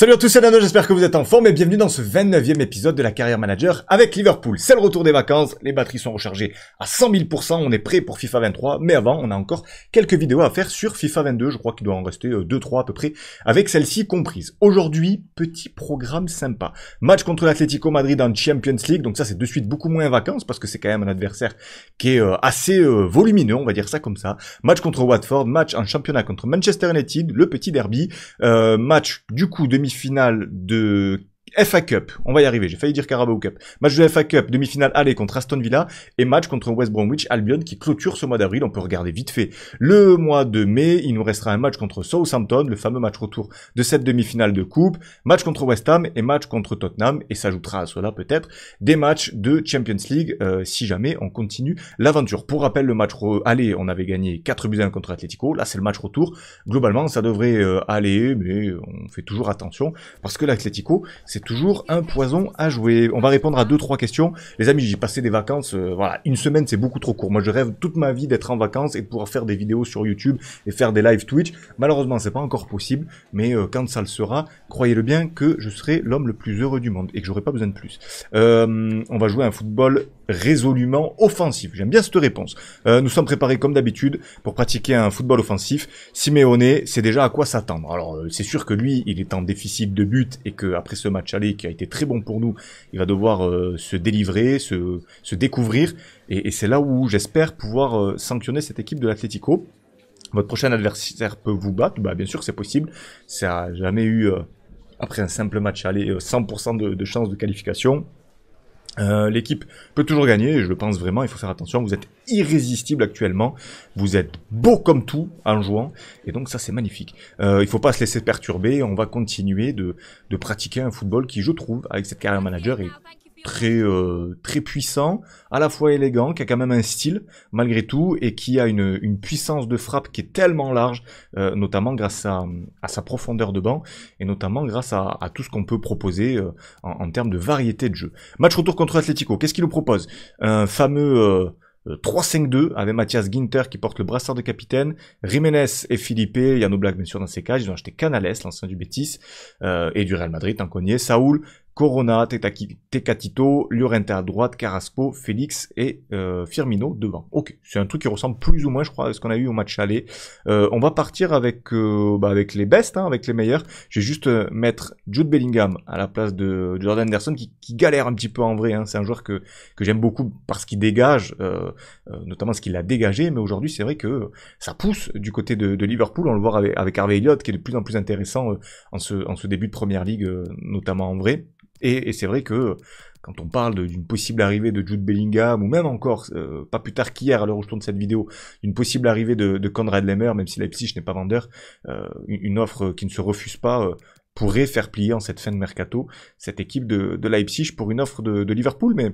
Salut à tous, c'est Nano, j'espère que vous êtes en forme et bienvenue dans ce 29e épisode de la Carrière Manager avec Liverpool. C'est le retour des vacances, les batteries sont rechargées à 100 000%, on est prêt pour FIFA 23, mais avant, on a encore quelques vidéos à faire sur FIFA 22, je crois qu'il doit en rester 2-3 euh, à peu près, avec celle-ci comprise. Aujourd'hui, petit programme sympa. Match contre l'Atlético Madrid en Champions League, donc ça c'est de suite beaucoup moins vacances parce que c'est quand même un adversaire qui est euh, assez euh, volumineux, on va dire ça comme ça. Match contre Watford, match en championnat contre Manchester United, le petit derby, match du coup de finale de FA Cup, on va y arriver, j'ai failli dire Carabao Cup. Match de FA Cup, demi-finale aller contre Aston Villa et match contre West Bromwich Albion qui clôture ce mois d'avril, on peut regarder vite fait. Le mois de mai, il nous restera un match contre Southampton, le fameux match retour de cette demi-finale de coupe, match contre West Ham et match contre Tottenham et s'ajoutera à cela peut-être des matchs de Champions League euh, si jamais on continue l'aventure. Pour rappel, le match allez, on avait gagné 4 buts à contre Atletico, là c'est le match retour. Globalement, ça devrait euh, aller mais on fait toujours attention parce que l'Atletico, c'est toujours un poison à jouer. On va répondre à deux trois questions. Les amis, j'ai passé des vacances, euh, voilà, une semaine c'est beaucoup trop court. Moi, je rêve toute ma vie d'être en vacances et de pouvoir faire des vidéos sur YouTube et faire des live Twitch. Malheureusement, c'est pas encore possible, mais euh, quand ça le sera, croyez-le bien que je serai l'homme le plus heureux du monde et que j'aurai pas besoin de plus. Euh, on va jouer un football résolument offensif. J'aime bien cette réponse. Euh, nous sommes préparés comme d'habitude pour pratiquer un football offensif. Simeone c'est déjà à quoi s'attendre. Alors euh, c'est sûr que lui, il est en déficit de but et que après ce match aller qui a été très bon pour nous, il va devoir euh, se délivrer, se, découvrir. Et, c'est là où j'espère pouvoir sanctionner cette équipe de l'Atlético. Votre prochain adversaire peut vous battre, bah, bien sûr c'est possible. Ça n'a jamais eu après un simple match aller 100% de, de chance de qualification. Euh, l'équipe peut toujours gagner, je le pense vraiment, il faut faire attention, vous êtes irrésistible actuellement, vous êtes beau comme tout en jouant, et donc ça c'est magnifique. Il euh, il faut pas se laisser perturber, on va continuer de, de pratiquer un football qui, je trouve, avec cette carrière manager, est très euh, très puissant, à la fois élégant, qui a quand même un style malgré tout et qui a une, une puissance de frappe qui est tellement large, euh, notamment grâce à, sa profondeur de banc et notamment grâce à, tout ce qu'on peut proposer euh, en, termes de variété de jeu. Match retour contre l'Atletico qu'est-ce qu'il nous propose Un fameux 3-5-2 avec Mathias Ginter qui porte le brassard de capitaine, Jiménez et Philippe Yano Black bien sûr dans ses cas ils ont acheté Canales, l'ancien du Betis, et du Real Madrid, en cogné. Saoul, Corona, Tecatito, Llorente à droite, Carrasco, Félix et euh, Firmino devant. Ok, c'est un truc qui ressemble plus ou moins, je crois, à ce qu'on a eu au match aller. Euh, on va partir avec euh, bah, avec les bestes, hein, avec les meilleurs. Je vais juste mettre Jude Bellingham à la place de, Jordan Anderson, qui, galère un petit peu en vrai. Hein. C'est un joueur que, que j'aime beaucoup parce qu'il dégage, notamment ce qu'il a dégagé. Mais aujourd'hui, c'est vrai que ça pousse du côté de, Liverpool. On le voit avec, Harvey Elliott, qui est de plus en plus intéressant en, ce, en ce début de Première Ligue, notamment en vrai. Et, c'est vrai que quand on parle d'une possible arrivée de Jude Bellingham, ou même encore, euh, pas plus tard qu'hier à l'heure où je tourne cette vidéo, d'une possible arrivée de, Conrad Lemmer, même si Leipzig n'est pas vendeur, euh, une offre qui ne se refuse pas euh, pourrait faire plier en cette fin de mercato cette équipe de, Leipzig pour une offre de Liverpool, mais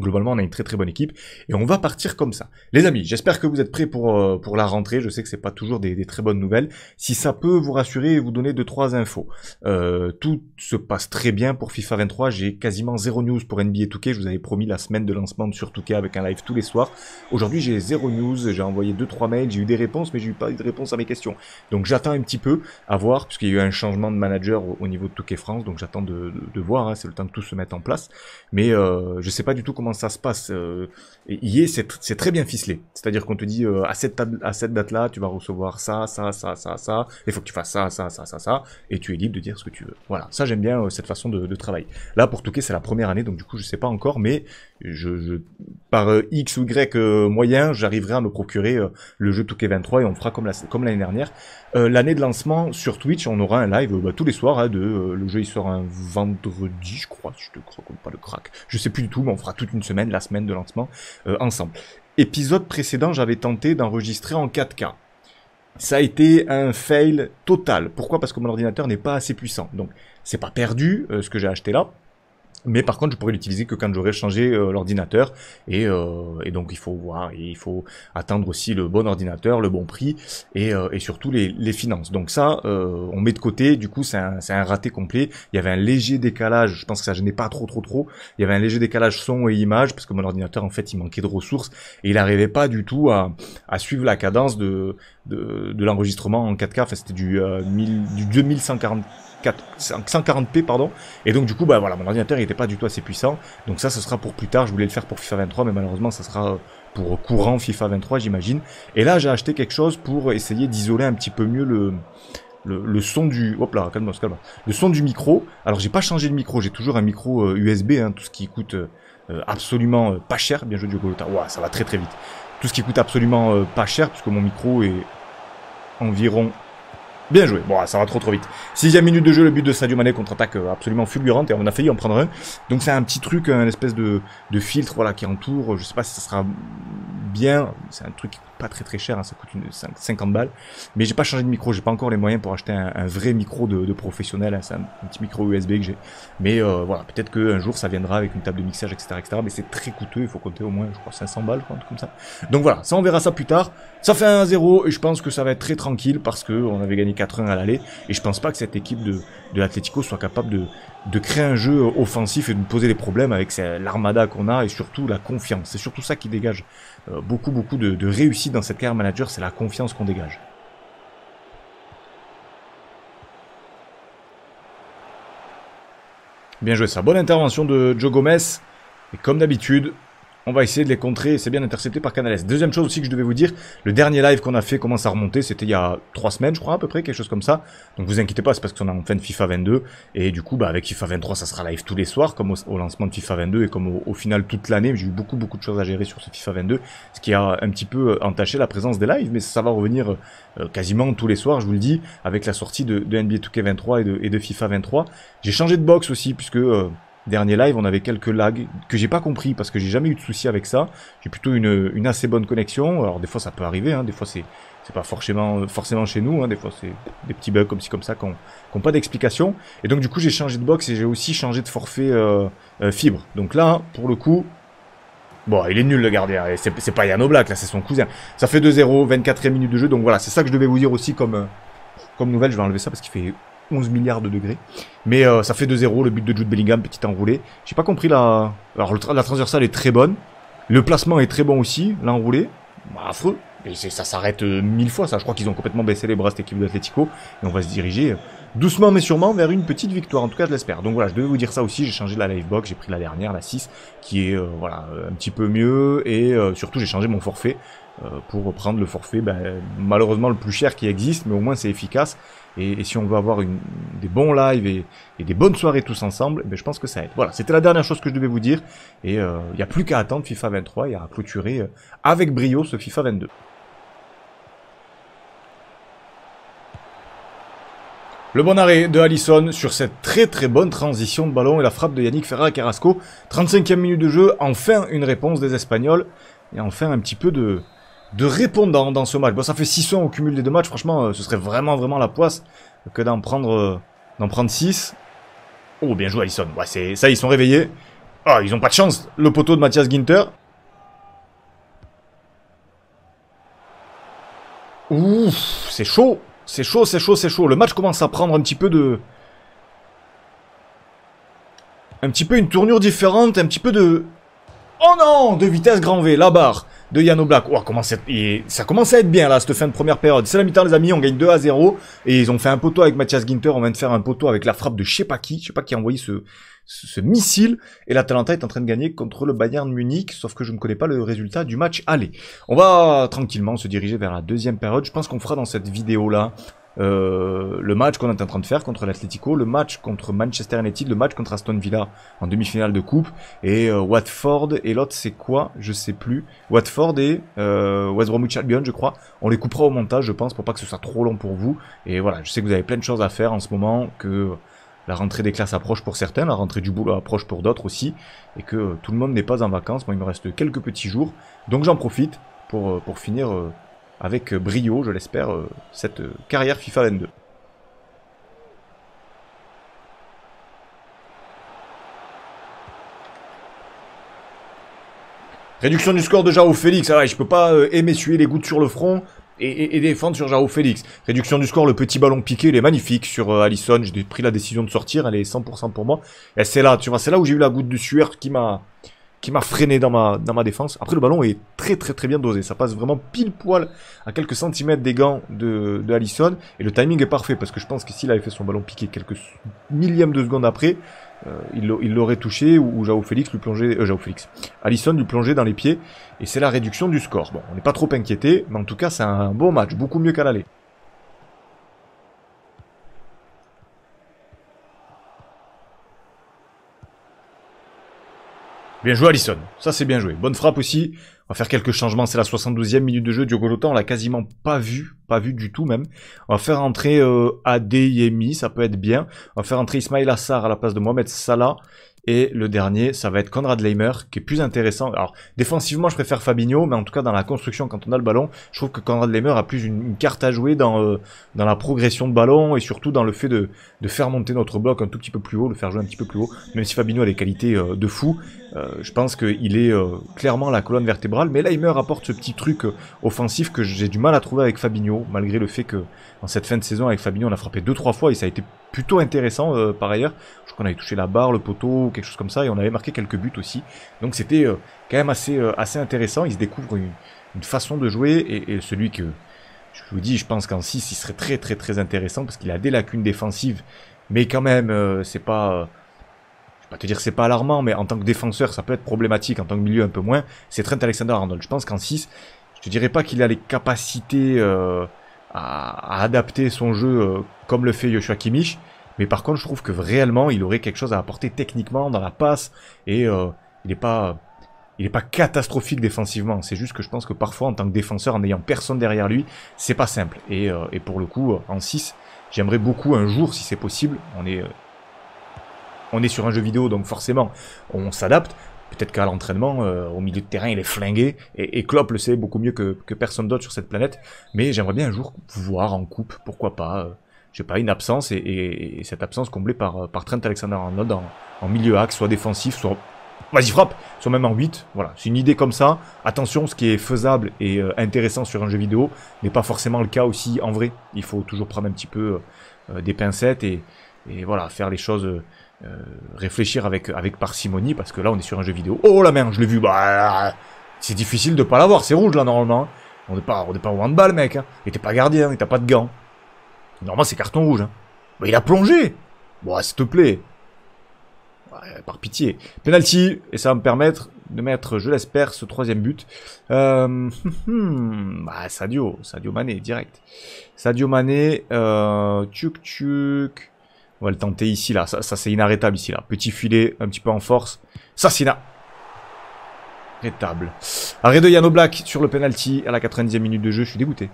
Globalement, on a une très très bonne équipe et on va partir comme ça. Les amis, j'espère que vous êtes prêts pour, euh, pour la rentrée. Je sais que c'est pas toujours des, très bonnes nouvelles. Si ça peut vous rassurer et vous donner deux trois infos, euh, tout se passe très bien pour FIFA 23. J'ai quasiment zéro news pour NBA 2K. Je vous avais promis la semaine de lancement sur 2K avec un live tous les soirs. Aujourd'hui, j'ai zéro news. J'ai envoyé deux trois mails. J'ai eu des réponses, mais j'ai eu pas eu de réponse à mes questions. Donc j'attends un petit peu à voir puisqu'il y a eu un changement de manager au, niveau de 2K France. Donc j'attends de, voir. Hein. C'est le temps que tout se mette en place. Mais euh, je sais pas du tout comment ça se passe. y euh, c'est très bien ficelé. C'est-à-dire qu'on te dit euh, à cette, à cette date-là, tu vas recevoir ça, ça, ça, ça, ça. Il faut que tu fasses ça, ça, ça, ça, ça. Et tu es libre de dire ce que tu veux. Voilà, ça j'aime bien euh, cette façon de, de travailler. Là, pour Touquet, c'est la première année, donc du coup, je sais pas encore, mais je, par X ou Y moyen, j'arriverai à me procurer le jeu Touquet 23 et on fera comme l'année la, dernière. Euh, l'année de lancement sur Twitch, on aura un live euh, bah, tous les soirs. Hein, de, euh, le jeu il sort un vendredi, je crois, je te crois pas le crack. Je sais plus du tout, mais on fera toute une semaine, la semaine de lancement, ensemble. Épisode précédent, j'avais tenté d'enregistrer en 4K. Ça a été un fail total. Pourquoi Parce que mon ordinateur n'est pas assez puissant. Donc, c'est pas perdu ce que j'ai acheté là. Mais par contre, je pourrais l'utiliser que quand j'aurais changé euh, l'ordinateur. Et, euh, et, donc, il faut voir, hein, il faut attendre aussi le bon ordinateur, le bon prix et, euh, et surtout les, les, finances. Donc ça, on met de côté. Du coup, c'est un, un, raté complet. Il y avait un léger décalage. Je pense que ça gênait pas trop, trop, trop. Il y avait un léger décalage son et image parce que mon ordinateur, en fait, il manquait de ressources et il n'arrivait pas du tout à, à suivre la cadence de, de, l'enregistrement en 4K. Enfin, c'était du, 1000, euh, du 2140. 140p pardon et donc du coup bah voilà mon ordinateur il était pas du tout assez puissant donc ça ce sera pour plus tard je voulais le faire pour FIFA 23 mais malheureusement ça sera euh, pour courant FIFA 23 j'imagine et là j'ai acheté quelque chose pour essayer d'isoler un petit peu mieux le le, son du hop là calme calme le son du micro alors j'ai pas changé de micro j'ai toujours un micro USB euh, hein, tout ce qui coûte absolument pas cher bien joué du Golota Waouh, ça va très très vite tout ce qui coûte absolument pas cher puisque mon micro est environ. Bien joué. Bon, ça va trop trop vite. Sixième minute de jeu, le but de Sadio Mané contre-attaque euh, absolument fulgurante et on a failli en prendre un. Donc c'est un petit truc, un espèce de, de filtre voilà qui entoure. Je sais pas si ça sera bien. C'est un truc pas très très cher, hein, ça coûte une 50 balles. Mais j'ai pas changé de micro, j'ai pas encore les moyens pour acheter un, vrai micro de, professionnel, hein, c'est un, petit micro USB que j'ai. Mais euh, voilà, peut-être qu'un jour ça viendra avec une table de mixage, etc. etc. mais c'est très coûteux, il faut compter au moins, je crois, 500 balles, quoi, comme ça. Donc voilà, ça on verra ça plus tard. Ça fait un 0 et je pense que ça va être très tranquille parce que on avait gagné 4-1 à l'aller et je pense pas que cette équipe de, de l'Atletico soit capable de, créer un jeu offensif et de poser des problèmes avec l'armada qu'on a et surtout la confiance. C'est surtout ça qui dégage euh, beaucoup, beaucoup de, réussite dans cette carrière manager, c'est la confiance qu'on dégage. Bien joué ça. Bonne intervention de Joe Gomez. Et comme d'habitude, on va essayer de les contrer. C'est bien intercepté par Canales. Deuxième chose aussi que je devais vous dire, le dernier live qu'on a fait commence à remonter. C'était il y a trois semaines, je crois, à peu près, quelque chose comme ça. Donc vous inquiétez pas, c'est parce qu'on est en fin de FIFA 22. Et du coup, bah, avec FIFA 23, ça sera live tous les soirs, comme au, lancement de FIFA 22 et comme au, final toute l'année. J'ai eu beaucoup, beaucoup de choses à gérer sur ce FIFA 22, ce qui a un petit peu euh, entaché la présence des lives. Mais ça va revenir euh, euh, quasiment tous les soirs, je vous le dis, avec la sortie de, NBA 2K 23 et de, et de FIFA 23. J'ai changé de box aussi, puisque dernier live, on avait quelques lags que j'ai pas compris parce que j'ai jamais eu de soucis avec ça. J'ai plutôt une, assez bonne connexion. Alors des fois ça peut arriver, hein. des fois c'est c'est pas forcément forcément chez nous, hein. des fois c'est des petits bugs comme ci comme ça qui n'ont pas d'explication. Et donc du coup j'ai changé de box et j'ai aussi changé de forfait euh, euh, fibre. Donc là pour le coup Bon, il est nul le gardien, c'est pas Yano Black, là, c'est son cousin. Ça fait 2-0, 24 e minute de jeu, donc voilà, c'est ça que je devais vous dire aussi comme, euh, comme nouvelle. Je vais enlever ça parce qu'il fait 11 milliards de degrés. Mais euh, ça fait 2-0, le but de Jude Bellingham, petit enroulé. J'ai pas compris la... Alors la transversale est très bonne. Le placement est très bon aussi, l'enroulé. Bah, affreux. Et ça s'arrête euh, mille fois, ça. Je crois qu'ils ont complètement baissé les bras, cette équipe d'Atletico. Et on va se diriger euh, doucement mais sûrement vers une petite victoire. En tout cas, je l'espère. Donc voilà, je devais vous dire ça aussi. J'ai changé la box. J'ai pris la dernière, la 6, qui est voilà un petit peu mieux. Et surtout, j'ai changé mon forfait pour prendre le forfait ben, malheureusement le plus cher qui existe. Mais au moins, c'est efficace. Et, si on veut avoir des bons lives et, des bonnes soirées tous ensemble, eh ben, je pense que ça aide. Voilà, c'était la dernière chose que je devais vous dire. Et il euh, n'y a plus qu'à attendre FIFA 23 et à clôturer euh, avec brio ce FIFA 22. Le bon arrêt de Allison sur cette très très bonne transition de ballon et la frappe de Yannick Ferra Carrasco. 35e minute de jeu, enfin une réponse des Espagnols et enfin un petit peu de, de répondre dans, ce match. Bon, ça fait 6 soins au cumul des deux matchs. Franchement, euh, ce serait vraiment, vraiment la poisse que d'en prendre, euh, d'en prendre 6. Oh, bien joué, Allison. Ouais, c'est ça, ils sont réveillés. Ah, ils ont pas de chance. Le poteau de Mathias Ginter. Ouf, c'est chaud. C'est chaud, c'est chaud, c'est chaud. Le match commence à prendre un petit peu de... Un petit peu une tournure différente, un petit peu de... Oh non De vitesse grand V, la barre de Yano Black. comment et ça commence à être bien là, cette fin de première période. C'est la mi-temps les amis, on gagne 2 à 0. Et ils ont fait un poteau avec Mathias Ginter, on vient de faire un poteau avec la frappe de je sais pas qui, je sais pas qui a envoyé ce, missile. Et l'Atalanta est en train de gagner contre le Bayern Munich, sauf que je ne connais pas le résultat du match. Allez, on va tranquillement se diriger vers la deuxième période. Je pense qu'on fera dans cette vidéo là euh, le match qu'on est en train de faire contre l'Atlético, le match contre Manchester United, le match contre Aston Villa en demi-finale de coupe, et euh, Watford, et l'autre c'est quoi, je sais plus, Watford et euh, West Bromwich Albion je crois, on les coupera au montage je pense pour pas que ce soit trop long pour vous, et voilà, je sais que vous avez plein de choses à faire en ce moment, que la rentrée des classes approche pour certains, la rentrée du boulot approche pour d'autres aussi, et que tout le monde n'est pas en vacances, moi il me reste quelques petits jours, donc j'en profite pour, euh, pour finir avec euh, brio, je l'espère, euh, cette euh, carrière FIFA 22. Réduction du score de Jao Félix. Je ah, ne je peux pas aimer suer les gouttes sur le front et, défendre sur Jao Félix. Réduction du score, le petit ballon piqué, il est magnifique sur Allison. J'ai pris la décision de sortir, elle est 100% pour moi. Et c'est là, tu vois, c'est là où j'ai eu la goutte de sueur qui m'a qui m'a freiné dans ma, dans ma défense. Après, le ballon est très très très bien dosé. Ça passe vraiment pile poil à quelques centimètres des gants de, de Allison. Et le timing est parfait parce que je pense que s'il avait fait son ballon piqué quelques millièmes de seconde après, euh, il l'aurait touché ou, Jao Félix lui plongeait, euh, Jao Allison lui plongeait dans les pieds. Et c'est la réduction du score. Bon, on n'est pas trop inquiété, mais en tout cas, c'est un bon match, beaucoup mieux qu'à l'aller. Bien joué Allison, ça c'est bien joué. Bonne frappe aussi. On va faire quelques changements, c'est la 72e minute de jeu. Diogo Jota, on l'a quasiment pas vu, pas vu du tout même. On va faire entrer euh, ça peut être bien. On va faire entrer Ismail Assar à la place de Mohamed Salah. Et le dernier, ça va être Konrad Leimer, qui est plus intéressant. Alors, défensivement, je préfère Fabinho, mais en tout cas, dans la construction, quand on a le ballon, je trouve que Konrad Leimer a plus une, carte à jouer dans, euh, dans la progression de ballon et surtout dans le fait de, de, faire monter notre bloc un tout petit peu plus haut, le faire jouer un petit peu plus haut. Même si Fabinho a des qualités euh, de fou, euh, je pense qu'il est clairement la colonne vertébrale. Mais Leimer apporte ce petit truc offensif que j'ai du mal à trouver avec Fabinho, malgré le fait que en cette fin de saison, avec Fabinho, on a frappé 2-3 fois et ça a été plutôt intéressant euh, par ailleurs. Je crois qu'on avait touché la barre, le poteau, quelque chose comme ça, et on avait marqué quelques buts aussi. Donc c'était euh, quand même assez, euh, assez intéressant. Il se découvre une, façon de jouer, et, celui que je vous dis, je pense qu'en 6, il serait très très très intéressant, parce qu'il a des lacunes défensives, mais quand même, c'est pas... je pas te dire c'est pas alarmant, mais en tant que défenseur, ça peut être problématique, en tant que milieu un peu moins. C'est Trent Alexander-Arnold. Je pense qu'en 6, je te dirais pas qu'il a les capacités à, adapter son jeu comme le fait Yoshua Kimmich, mais par contre, je trouve que réellement, il aurait quelque chose à apporter techniquement dans la passe. Et euh, il n'est pas, il est pas catastrophique défensivement. C'est juste que je pense que parfois, en tant que défenseur, en n'ayant personne derrière lui, c'est pas simple. Et, euh, pour le coup, euh, en 6, j'aimerais beaucoup un jour, si c'est possible, on est, on est sur un jeu vidéo, donc forcément, on s'adapte. Peut-être qu'à l'entraînement, au milieu de terrain, il est flingué. Et, et Klopp le sait beaucoup mieux que, que personne d'autre sur cette planète. Mais j'aimerais bien un jour voir en coupe, pourquoi pas, je sais pas, une absence et, cette absence comblée par, euh, par Trent Alexander-Arnold en, en, milieu axe, soit défensif, soit vas-y frappe, soit même en 8. Voilà, c'est une idée comme ça. Attention, ce qui est faisable et euh, intéressant sur un jeu vidéo n'est pas forcément le cas aussi en vrai. Il faut toujours prendre un petit peu euh, des pincettes et, et, voilà, faire les choses. réfléchir avec, avec parcimonie parce que là on est sur un jeu vidéo. Oh la merde, je l'ai vu, bah c'est difficile de pas l'avoir, c'est rouge là normalement. On n'est pas, on est pas au handball mec, hein. et t'es pas gardien, et t'as pas de gants. Normalement, c'est carton rouge. Hein. il a plongé Bon, ah, s'il te plaît. Ouais, par pitié. Penalty, et ça va me permettre de mettre, je l'espère, ce troisième but. Euh, bah, Sadio, Sadio Mané, direct. Sadio Mané, euh, tuc On va le tenter ici, là. Ça, c'est inarrêtable, ici, là. Petit filet, un petit peu en force. Ça, c'est inarrêtable. Arrêt de Yano Black sur le penalty à la 90e minute de jeu. Je suis dégoûté.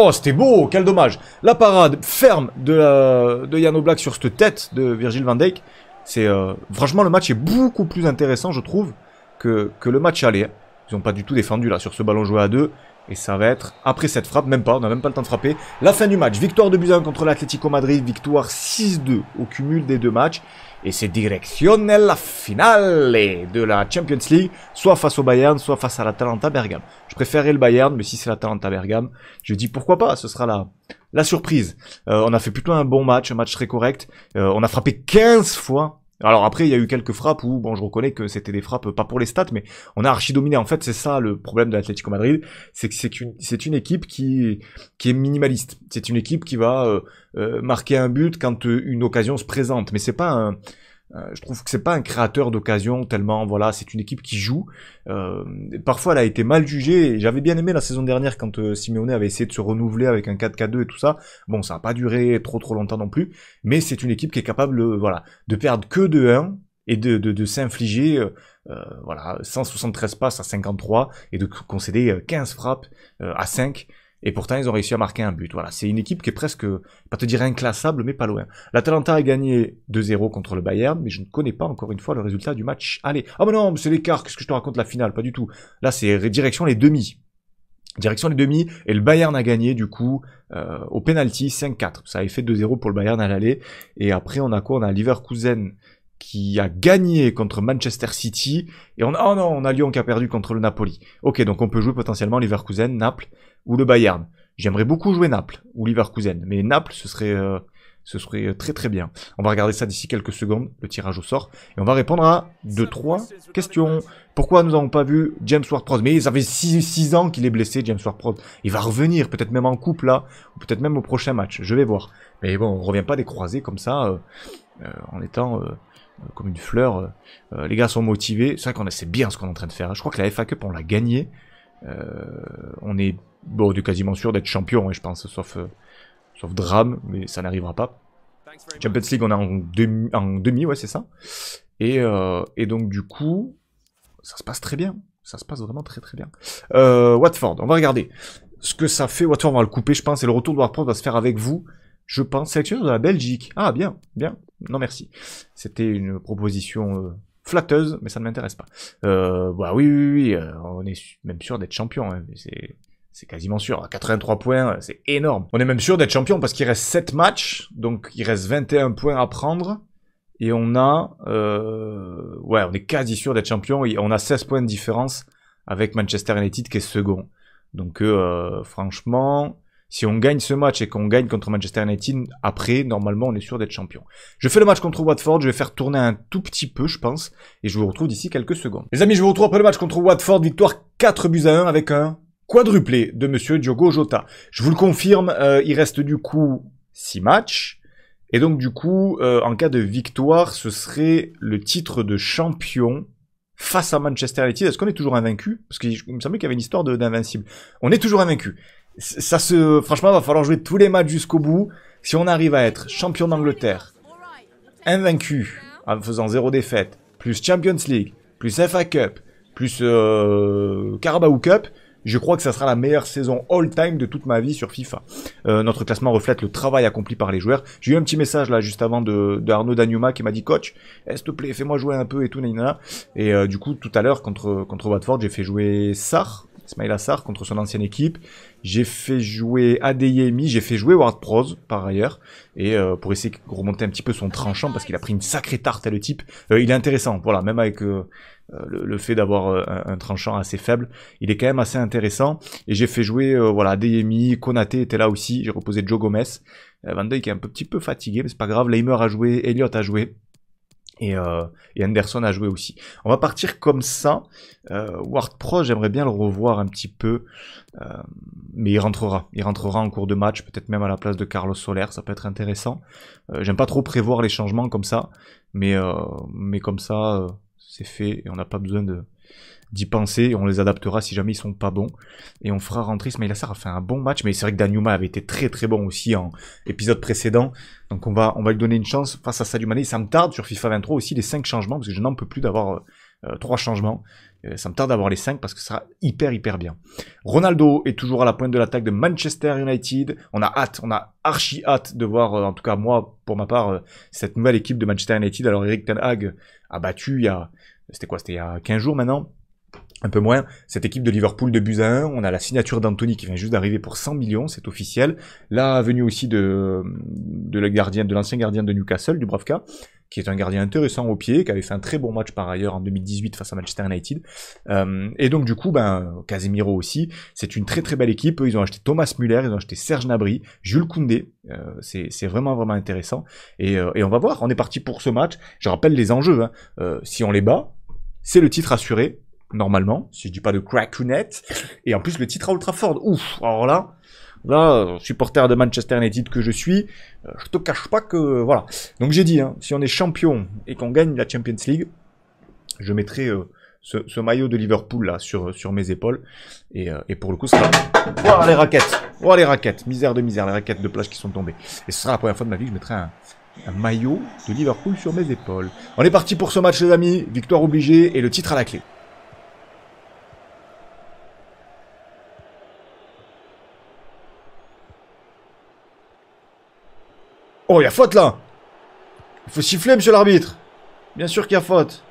Oh, c'était beau, quel dommage. La parade ferme de, de Yann Black sur cette tête de Virgil van Dijk. C'est euh, franchement le match est beaucoup plus intéressant, je trouve, que, que le match aller. Ils n'ont pas du tout défendu là sur ce ballon joué à deux. Et ça va être après cette frappe, même pas, on n'a même pas le temps de frapper. La fin du match, victoire de Buzan contre l'Atlético Madrid, victoire 6-2 au cumul des deux matchs. Et c'est directionnel la finale de la Champions League, soit face au Bayern, soit face à la Talanta Bergame. Je préférerais le Bayern, mais si c'est la Talanta Bergame, je dis pourquoi pas, ce sera la, la surprise. Euh, on a fait plutôt un bon match, un match très correct. Euh, on a frappé 15 fois alors après, il y a eu quelques frappes où, bon, je reconnais que c'était des frappes pas pour les stats, mais on a archi dominé. En fait, c'est ça le problème de l'Atlético Madrid, c'est que c'est une, une, équipe qui, qui est minimaliste. C'est une équipe qui va euh, euh, marquer un but quand euh, une occasion se présente, mais c'est pas un euh, je trouve que c'est pas un créateur d'occasion tellement voilà, c'est une équipe qui joue. Euh, parfois elle a été mal jugée. J'avais bien aimé la saison dernière quand euh, Simeone avait essayé de se renouveler avec un 4 4 2 et tout ça. Bon, ça n'a pas duré trop trop longtemps non plus, mais c'est une équipe qui est capable voilà, de perdre que de 1 et de, de s'infliger voilà, 173 passes à 53 et de concéder 15 frappes à 5. Et pourtant, ils ont réussi à marquer un but. Voilà, c'est une équipe qui est presque, pas te dire inclassable, mais pas loin. L'Atalanta a gagné 2-0 contre le Bayern, mais je ne connais pas encore une fois le résultat du match. Allez, ah mais non, c'est l'écart. Qu'est-ce que je te raconte la finale Pas du tout. Là, c'est direction les demi. Direction les demi, et le Bayern a gagné du coup euh, au penalty 5-4. Ça avait fait 2-0 pour le Bayern à l'aller. Et après, on a quoi On a Leverkusen qui a gagné contre Manchester City. Et on a, oh non, on a Lyon qui a perdu contre le Napoli. Ok, donc on peut jouer potentiellement Leverkusen, Naples, ou le Bayern. J'aimerais beaucoup jouer Naples ou Leverkusen, mais Naples, ce serait, euh, ce serait euh, très très bien. On va regarder ça d'ici quelques secondes, le tirage au sort, et on va répondre à 2-3 questions. Pourquoi nous n'avons pas vu James Ward-Prowse Mais ça fait 6, 6 ans qu'il est blessé, James Ward-Prowse. Il va revenir, peut-être même en coupe là, ou peut-être même au prochain match, je vais voir. Mais bon, on revient pas des croisés comme ça, euh, en étant comme une fleur. les gars sont motivés, c'est vrai qu'on sait bien ce qu'on est en train de faire. Hein. Je crois que la FA Cup, on l'a gagné. on est Bon, on quasiment sûr d'être champion, et hein, je pense, sauf, euh, sauf drame, mais ça n'arrivera pas. Champions League, on est en demi, en demi ouais, c'est ça. Et, euh, et, donc, du coup, ça se passe très bien. Ça se passe vraiment très très bien. Euh, Watford, on va regarder ce que ça fait. Watford, on va le couper, je pense, et le retour de Watford va se faire avec vous. Je pense, sélectionneur de la Belgique. Ah, bien, bien. Non, merci. C'était une proposition euh, flatteuse, mais ça ne m'intéresse pas. Euh, bah oui, oui, oui, euh, on est même sûr d'être champion, hein, mais c'est c'est quasiment sûr. 83 hein. points, euh, c'est énorme. On est même sûr d'être champion parce qu'il reste 7 matchs. Donc il reste 21 points à prendre. Et on a... Euh, ouais, on est quasi sûr d'être champion. Et on a 16 points de différence avec Manchester United qui est second. Donc euh, franchement, si on gagne ce match et qu'on gagne contre Manchester United, après, normalement, on est sûr d'être champion. Je fais le match contre Watford, je vais faire tourner un tout petit peu, je pense, et je vous retrouve d'ici quelques secondes. Les amis, je vous retrouve après le match contre Watford, victoire 4 buts à 1 avec un quadruplé de Monsieur Diogo Jota. Je vous le confirme, euh, il reste du coup 6 matchs. Et donc du coup, euh, en cas de victoire, ce serait le titre de champion face à Manchester United. Est-ce qu'on est toujours invaincu Parce qu'il me semblait qu'il y avait une histoire d'invincible. On est toujours invaincu. Ça se, franchement, va falloir jouer tous les matchs jusqu'au bout. Si on arrive à être champion d'Angleterre, invaincu en faisant zéro défaite, plus Champions League, plus FA Cup, plus euh, Carabao Cup, je crois que ça sera la meilleure saison all-time de toute ma vie sur FIFA. Euh, notre classement reflète le travail accompli par les joueurs. J'ai eu un petit message là juste avant de, de Arnaud Danuma qui m'a dit coach, eh, s'il te plaît, fais-moi jouer un peu et tout, nanana. Et euh, du coup, tout à l'heure contre contre Watford, j'ai fait jouer Sar, Ismail sar contre son ancienne équipe. J'ai fait jouer Adeyemi, j'ai fait jouer Ward Pros par ailleurs, et euh, pour essayer de remonter un petit peu son tranchant parce qu'il a pris une sacrée tarte à le type. il est intéressant, voilà, même avec euh, le, fait d'avoir euh, un, tranchant assez faible, il est quand même assez intéressant. Et j'ai fait jouer euh, voilà DMI, Konaté était là aussi, j'ai reposé Joe Gomez, Van Dijk est un petit peu fatigué, mais c'est pas grave, Leimer a joué, Elliott a joué. Et, euh, et, Anderson a joué aussi. On va partir comme ça. Euh, Ward Pro, j'aimerais bien le revoir un petit peu. mais il rentrera. Il rentrera en cours de match, peut-être même à la place de Carlos Soler, ça peut être intéressant. J'aime pas trop prévoir les changements comme ça. Mais, mais comme ça, c'est fait et on n'a pas besoin de d'y penser, on les adaptera si jamais ils sont pas bons, et on fera rentrer Ismail ça a fait un bon match, mais c'est vrai que Danuma avait été très très bon aussi en épisode précédent, donc on va, on va lui donner une chance face à Sadio Mané, ça me tarde sur FIFA 23 aussi les 5 changements, parce que je n'en peux plus d'avoir euh, trois 3 changements, euh, ça me tarde d'avoir les cinq parce que ça sera hyper hyper bien. Ronaldo est toujours à la pointe de l'attaque de Manchester United. On a hâte, on a archi hâte de voir, euh, en tout cas moi pour ma part, euh, cette nouvelle équipe de Manchester United. Alors Eric Ten Hag a battu il y a, c'était quoi, c'était il y a 15 jours maintenant un peu moins, cette équipe de Liverpool de buts à 1, on a la signature d'Anthony qui vient juste d'arriver pour 100 millions, c'est officiel, la venue aussi de, de le gardien, de l'ancien gardien de Newcastle, du Bravka, qui est un gardien intéressant au pied, qui avait fait un très bon match par ailleurs en 2018 face à Manchester United. Euh, et donc du coup, ben, Casemiro aussi, c'est une très très belle équipe. Ils ont acheté Thomas Muller, ils ont acheté Serge Nabri, Jules Koundé. Euh, c'est vraiment vraiment intéressant. Et, euh, et, on va voir, on est parti pour ce match. Je rappelle les enjeux. Hein. Euh, si on les bat, c'est le titre assuré, normalement, si je dis pas de crack net. Et en plus, le titre à Ultraford. Ouf, alors là Là, supporter de Manchester United que je suis, euh, je te cache pas que voilà. Donc j'ai dit, hein, si on est champion et qu'on gagne la Champions League, je mettrai euh, ce, maillot de Liverpool là sur, sur mes épaules. Et, euh, pour le coup, ça sera... Voilà les raquettes Voilà les raquettes Misère de misère, les raquettes de plage qui sont tombées. Et ce sera la première fois de ma vie que je mettrai un, un maillot de Liverpool sur mes épaules. On est parti pour ce match les amis, victoire obligée et le titre à la clé. Oh, il y a faute là Il faut siffler, monsieur l'arbitre Bien sûr qu'il y a faute.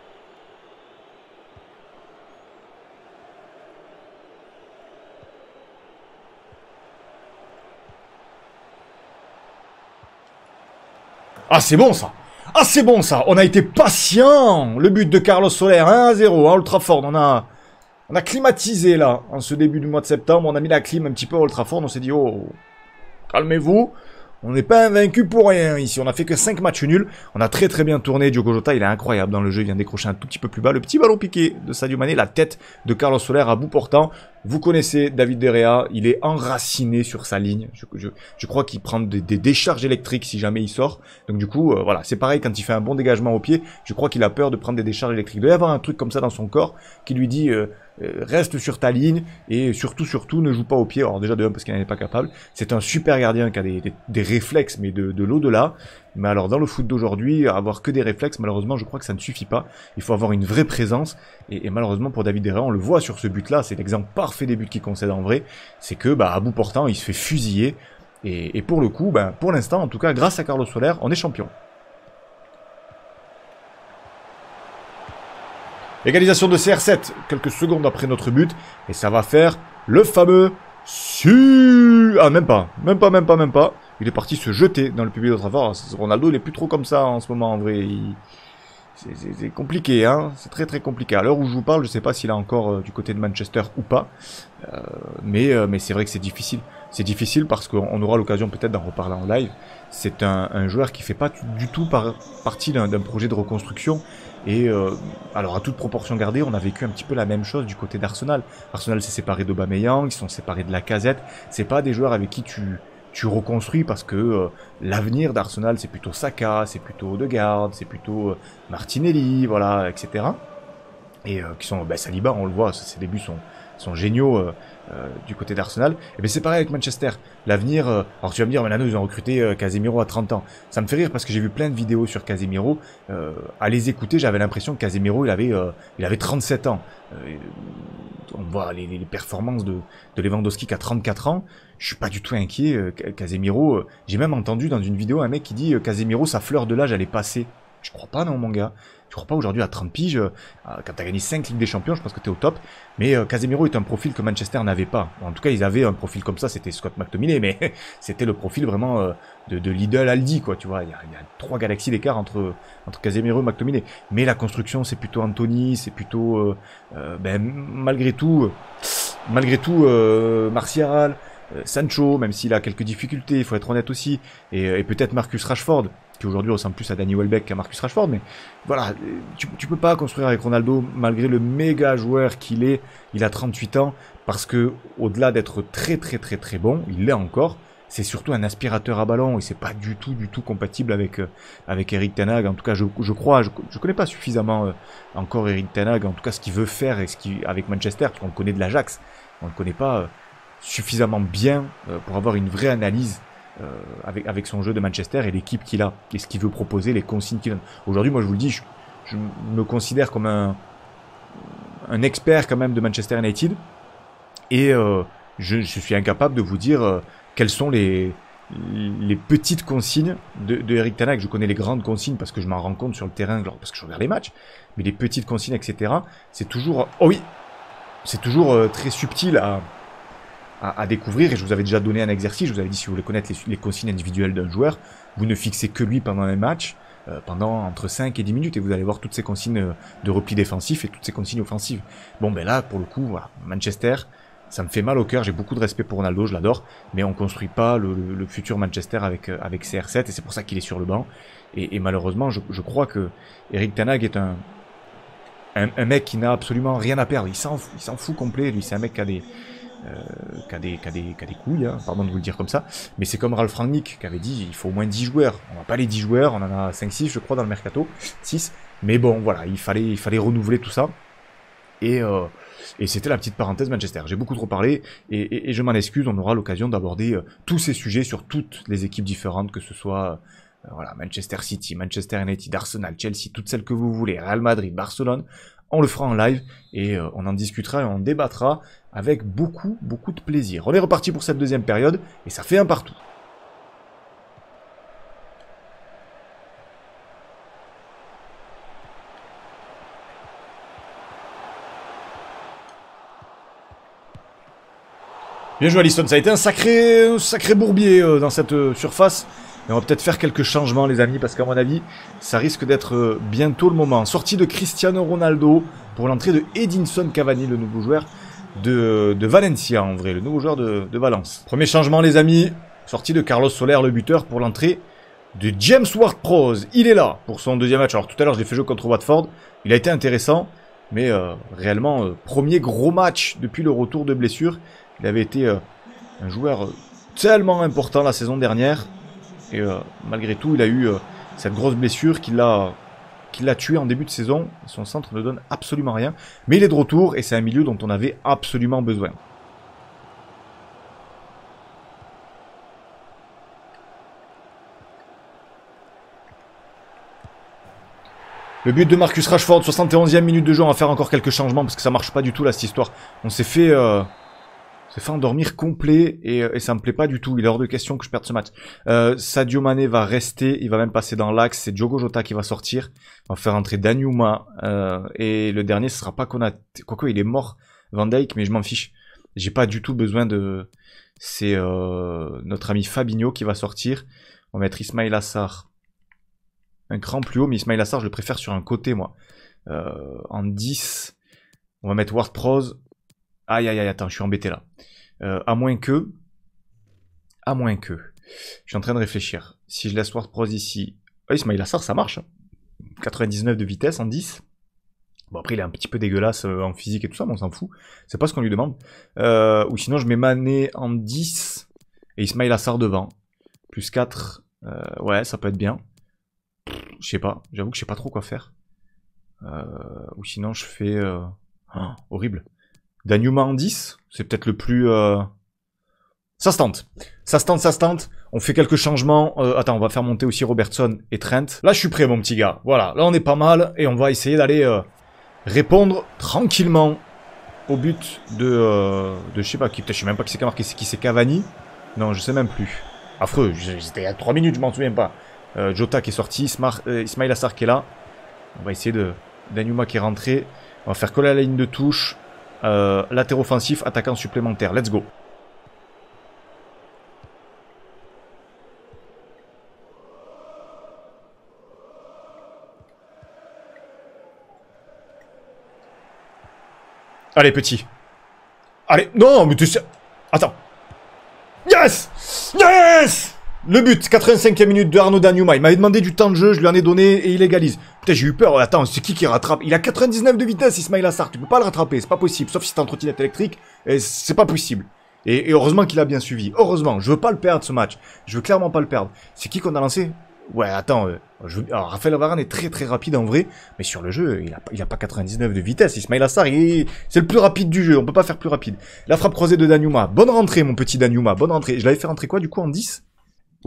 Ah, c'est bon ça Ah, c'est bon ça On a été patient Le but de Carlos Soler, 1 hein, 0 à hein, Ford. On a, on a climatisé là, en ce début du mois de septembre. On a mis la clim un petit peu à Ultra On s'est dit, oh, calmez-vous. On n'est pas invaincu pour rien ici. On a fait que 5 matchs nuls. On a très très bien tourné. Diogo Jota, il est incroyable dans le jeu. Il vient décrocher un tout petit peu plus bas. Le petit ballon piqué de Sadio Mané, la tête de Carlos Soler à bout portant. Vous connaissez David Derrea. Il est enraciné sur sa ligne. Je, crois qu'il prend des, décharges électriques si jamais il sort. Donc du coup, euh, voilà, c'est pareil quand il fait un bon dégagement au pied. Je crois qu'il a peur de prendre des décharges électriques. Il doit y avoir un truc comme ça dans son corps qui lui dit... Euh, euh, reste sur ta ligne et surtout, surtout, ne joue pas au pied. Alors déjà de parce qu'il n'est est pas capable. C'est un super gardien qui a des, réflexes, mais de, l'au-delà. Mais alors dans le foot d'aujourd'hui, avoir que des réflexes, malheureusement, je crois que ça ne suffit pas. Il faut avoir une vraie présence. Et, malheureusement pour David Herrera, on le voit sur ce but-là, c'est l'exemple parfait des buts qu'il concède en vrai. C'est que bah, à bout portant, il se fait fusiller. Et, pour le coup, bah, pour l'instant, en tout cas, grâce à Carlos Soler, on est champion. Égalisation de CR7, quelques secondes après notre but. Et ça va faire le fameux su... Ah, même pas. Même pas, même pas, même pas. Il est parti se jeter dans le public de ah, Ronaldo, il est plus trop comme ça en ce moment, en vrai. C'est compliqué, hein. C'est très très compliqué. À l'heure où je vous parle, je sais pas s'il est encore euh, du côté de Manchester ou pas. Euh, mais euh, mais c'est vrai que c'est difficile. C'est difficile parce qu'on aura l'occasion peut-être d'en reparler en live. C'est un, joueur qui fait pas du tout partie d'un projet de reconstruction. Et euh, alors à toute proportion gardée, on a vécu un petit peu la même chose du côté d'Arsenal. Arsenal s'est séparé d'Aubameyang, ils sont séparés de la Casette. C'est pas des joueurs avec qui tu tu reconstruis parce que euh, l'avenir d'Arsenal c'est plutôt Saka, c'est plutôt Odegaard, c'est plutôt euh, Martinelli, voilà, etc. Et qui sont ben, Saliba, on le voit, ses débuts sont sont géniaux. Euh, du côté d'Arsenal. Et eh bien c'est pareil avec Manchester. L'avenir, euh, alors tu vas me dire, maintenant ils ont recruté euh, Casemiro à 30 ans. Ça me fait rire parce que j'ai vu plein de vidéos sur Casemiro. à les écouter, j'avais l'impression que Casemiro, il avait, il avait 37 ans. on voit les, performances de, de Lewandowski qui 34 ans. Je suis pas du tout inquiet. Casemiro, j'ai même entendu dans une vidéo un mec qui dit Casemiro, sa fleur de l'âge, elle est passée. Je crois pas non mon gars. Tu crois pas aujourd'hui à 30 piges, euh, quand tu as gagné 5 Ligues des Champions, je pense que tu es au top. Mais euh, Casemiro est un profil que Manchester n'avait pas. En tout cas, ils avaient un profil comme ça, c'était Scott McTominay, mais c'était le profil vraiment euh, de, de Lidl Aldi, quoi, tu vois. Il y a, il trois galaxies d'écart entre, entre Casemiro et McTominay. Mais la construction, c'est plutôt Anthony, c'est plutôt, ben, malgré tout, malgré tout, Martial. Sancho, même s'il a quelques difficultés, il faut être honnête aussi, et, et peut-être Marcus Rashford, qui aujourd'hui ressemble plus à Danny Welbeck qu'à Marcus Rashford, mais voilà, tu, peux pas construire avec Ronaldo, malgré le méga joueur qu'il est, il a 38 ans, parce que, au-delà d'être très très très très bon, il l'est encore, c'est surtout un aspirateur à ballon et c'est pas du tout du tout compatible avec euh, avec Eric Tenag. En tout cas, je, je crois, je, connais pas suffisamment euh, encore Eric Tenag. En tout cas, ce qu'il veut faire et ce qui avec Manchester, parce qu'on le connaît de l'Ajax, on le connaît pas euh, suffisamment bien pour avoir une vraie analyse euh, avec, avec son jeu de Manchester et l'équipe qu'il a, et ce qu'il veut proposer, les consignes qu'il donne. Aujourd'hui, moi je vous le dis, je, me considère comme un, un expert quand même de Manchester United. Et euh, je, je, suis incapable de vous dire euh, quelles sont les, les petites consignes de, de Eric Tanak. Je connais les grandes consignes parce que je m'en rends compte sur le terrain, parce que je regarde les matchs. Mais les petites consignes, etc., c'est toujours... Oh oui C'est toujours très subtil à, à, découvrir. Et je vous avais déjà donné un exercice, je vous avais dit si vous voulez connaître les, les consignes individuelles d'un joueur, vous ne fixez que lui pendant un match, euh, pendant entre 5 et 10 minutes, et vous allez voir toutes ces consignes euh, de repli défensif et toutes ces consignes offensives. Bon ben là, pour le coup, Manchester, ça me fait mal au cœur, j'ai beaucoup de respect pour Ronaldo, je l'adore, mais on construit pas le, le, futur Manchester avec, euh, avec CR7, et c'est pour ça qu'il est sur le banc. Et, et malheureusement, je, je, crois que Eric Tanag est un, un, mec qui n'a absolument rien à perdre, il s'en fout, il s'en fout complet, lui, c'est un mec qui a des, euh, qui a, des, couilles, hein, pardon de vous le dire comme ça, mais c'est comme Ralph Rangnick qui avait dit, il faut au moins 10 joueurs, on n'a pas les 10 joueurs, on en a 5-6 je crois dans le mercato, 6, mais bon voilà, il fallait, il fallait renouveler tout ça, et, euh, et c'était la petite parenthèse Manchester. J'ai beaucoup trop parlé et, je m'en excuse. On aura l'occasion d'aborder euh, tous ces sujets sur toutes les équipes différentes, que ce soit voilà, Manchester City, Manchester United, Arsenal, Chelsea, toutes celles que vous voulez, Real Madrid, Barcelone on le fera en live et euh, on en discutera et on débattra avec beaucoup, beaucoup de plaisir. On est reparti pour cette deuxième période et ça fait un partout. Bien joué Alison, ça a été un sacré, sacré bourbier euh, dans cette euh, surface on va peut-être faire quelques changements, les amis, parce qu'à mon avis, ça risque d'être euh, bientôt le moment. Sortie de Cristiano Ronaldo pour l'entrée de Edinson Cavani, le nouveau joueur de, euh, Valencia, en vrai, le nouveau joueur de, Valence. Premier changement, les amis, sortie de Carlos Soler, le buteur, pour l'entrée de James Ward-Prowse. Il est là pour son deuxième match. Alors tout à l'heure, je l'ai fait jouer contre Watford. Il a été intéressant, mais euh, réellement, premier gros match depuis le retour de blessure. Il avait été un joueur tellement important la saison dernière. Et euh, malgré tout, il a eu euh, cette grosse blessure qui l'a qui tué en début de saison. Son centre ne donne absolument rien. Mais il est de retour et c'est un milieu dont on avait absolument besoin. Le but de Marcus Rashford, 71e minute de jeu, on va faire encore quelques changements parce que ça marche pas du tout là cette histoire. On s'est fait... Euh, fait endormir complet euh, et, ça me plaît pas du tout. Il est hors de question que je perde ce match. Euh, Sadio Mané va rester, il va même passer dans l'axe. C'est Diogo Jota qui va sortir. On va faire entrer Danyuma. Euh, et le dernier ce sera pas Konat. Quoique il est mort Van Dijk, mais je m'en fiche. J'ai pas du tout besoin de. C'est euh, notre ami Fabinho qui va sortir. On va mettre Ismail Assar un cran plus haut, mais Ismail Assar je le préfère sur un côté moi. en 10, on va mettre Ward Prose, Aïe, aïe, aïe, attends, je suis embêté là. Euh, à moins que... À moins que... Je suis en train de réfléchir. Si je laisse Ward Pros ici... Ah, Ismail Assar, ça marche. 99 hein. de vitesse en 10. Bon, après, il est un petit peu dégueulasse euh, en physique et tout ça, mais on s'en fout. C'est pas ce qu'on lui demande. Euh, ou sinon, je mets Mané en 10 et Ismail Assar devant. Plus 4. ouais, ça peut être bien. Je sais pas. J'avoue que je sais pas trop quoi faire. ou sinon, je fais... Oh, horrible. Danuma en 10, c'est peut-être le plus... Euh... Ça se tente. Ça se tente, ça se tente. On fait quelques changements. Euh, attends, on va faire monter aussi Robertson et Trent. Là, je suis prêt, mon petit gars. Voilà, là, on est pas mal. Et on va essayer d'aller euh, répondre tranquillement au but de... Euh, de je sais pas qui. je sais même pas qui c'est qui C'est qui c'est Cavani Non, je sais même plus. Affreux, j'étais à 3 minutes, je m'en souviens pas. Jota qui est sorti, Ismail Assar qui est là. On va essayer de... Danuma qui est rentré. On va faire coller la ligne de touche. Euh, latéro offensif, attaquant supplémentaire. Let's go. Allez, petit. Allez, non, mais tu sais... Attends. Yes Yes le but, 85e minute de Arnaud Danuma. Il m'avait demandé du temps de jeu, je lui en ai donné et il égalise. Putain, j'ai eu peur. Attends, c'est qui qui rattrape Il a 99 de vitesse, Ismail Assar. Tu peux pas le rattraper, c'est pas possible. Sauf si t'es en trottinette électrique, c'est pas possible. Et, heureusement qu'il a bien suivi. Heureusement, je veux pas le perdre ce match. Je veux clairement pas le perdre. C'est qui qu'on a lancé Ouais, attends. Euh, alors, Raphaël Varane est très très rapide en vrai, mais sur le jeu, il a, a pas 99 de vitesse. Ismail Assar, c'est le plus rapide du jeu. On peut pas faire plus rapide. La frappe croisée de Danuma. Bonne rentrée, mon petit Danuma. Bonne rentrée. Je l'avais fait rentrer quoi du coup en 10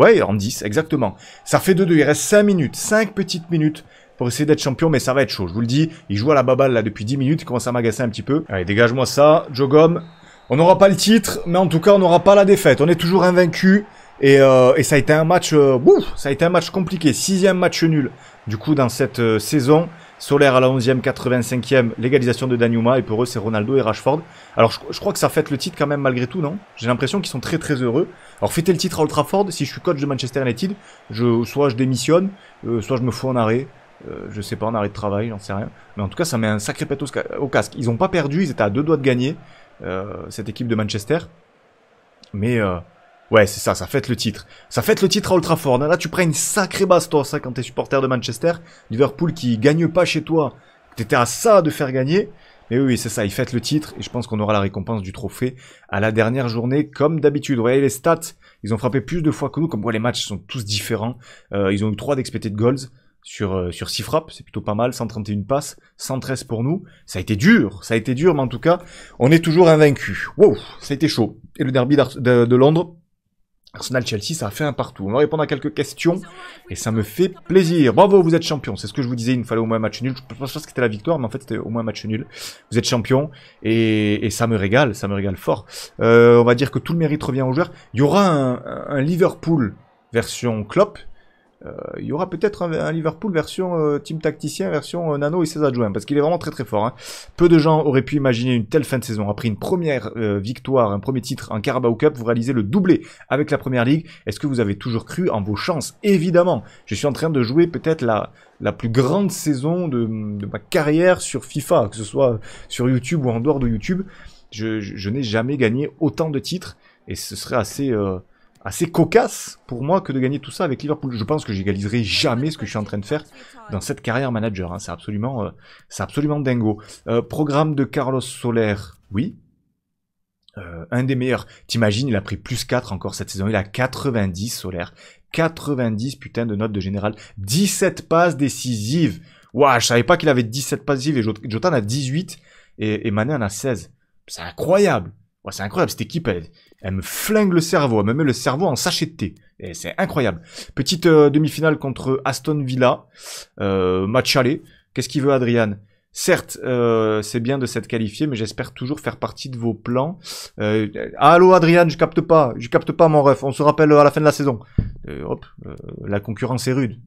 Ouais, en 10, exactement. Ça fait 2-2, il reste 5 minutes, 5 petites minutes pour essayer d'être champion, mais ça va être chaud, je vous le dis. Il joue à la baballe là depuis 10 minutes, il commence à m'agacer un petit peu. Allez, dégage-moi ça, Jogom. On n'aura pas le titre, mais en tout cas, on n'aura pas la défaite. On est toujours invaincu. Et, euh, et, ça a été un match, bouf, euh, ça a été un match compliqué, sixième match nul du coup dans cette euh, saison. Solaire à la 11e, 85e, l'égalisation de Danuma, et pour eux c'est Ronaldo et Rashford. Alors je, crois que ça fête le titre quand même malgré tout, non J'ai l'impression qu'ils sont très très heureux. Alors fêtez le titre à Ultraford, si je suis coach de Manchester United, je, soit je démissionne, euh, soit je me fous en arrêt, euh, je sais pas, en arrêt de travail, j'en sais rien. Mais en tout cas ça met un sacré pète au, casque. Ils ont pas perdu, ils étaient à deux doigts de gagner, euh, cette équipe de Manchester. Mais... Euh, Ouais, c'est ça, ça fête le titre. Ça fête le titre à ultra Trafford. Là, tu prends une sacrée base, toi, ça, quand t'es supporter de Manchester. Liverpool qui gagne pas chez toi. T'étais à ça de faire gagner. Mais oui, c'est ça, ils fêtent le titre et je pense qu'on aura la récompense du trophée à la dernière journée, comme d'habitude. Vous les stats, ils ont frappé plus de fois que nous, comme quoi les matchs sont tous différents. Euh, ils ont eu 3 de goals sur, euh, sur 6 frappes, c'est plutôt pas mal, 131 passes, 113 pour nous. Ça a été dur, ça a été dur, mais en tout cas, on est toujours invaincu. Wow, ça a été chaud. Et le derby de Londres, Arsenal-Chelsea, ça a fait un partout. On va répondre à quelques questions et ça me fait plaisir. Bravo, vous êtes champion. C'est ce que je vous disais, il me fallait au moins un match nul. Je pense pas que c'était la victoire, mais en fait c'était au moins un match nul. Vous êtes champion et, ça me régale, ça me régale fort. Euh, on va dire que tout le mérite revient aux joueurs. Il y aura un, un Liverpool version Klopp euh, il y aura peut-être un, Liverpool version euh, team tacticien, version euh, Nano et ses adjoints, parce qu'il est vraiment très très fort. Hein. Peu de gens auraient pu imaginer une telle fin de saison. Après une première victoire, un premier titre en Carabao Cup, vous réalisez le doublé avec la Première Ligue. Est-ce que vous avez toujours cru en vos chances Évidemment, je suis en train de jouer peut-être la, la plus grande saison de, ma carrière sur FIFA, que ce soit sur YouTube ou en dehors de YouTube. Je, n'ai jamais gagné autant de titres et ce serait assez assez cocasse pour moi que de gagner tout ça avec Liverpool. Je pense que j'égaliserai jamais ce que je suis en train de faire dans cette carrière manager. Hein. C'est absolument, euh, c'est absolument dingo. Euh, programme de Carlos Soler, oui. Euh, un des meilleurs. T'imagines, il a pris plus 4 encore cette saison. Il a 90 Soler. 90 putain de notes de général. 17 passes décisives. Ouah, je savais pas qu'il avait 17 passes décisives et Jota en a 18 et, Mané en a 16. C'est incroyable. c'est incroyable, cette équipe, elle me flingue le cerveau. Elle me met le cerveau en sachet de thé. Et c'est incroyable. Petite euh, demi-finale contre Aston Villa. Euh, match aller. Qu'est-ce qu'il veut, Adrian Certes, euh, c'est bien de s'être qualifié, mais j'espère toujours faire partie de vos plans. Euh, allô Adrian, je capte pas, je capte pas mon ref. On se rappelle à la fin de la saison. Euh, hop, la concurrence est rude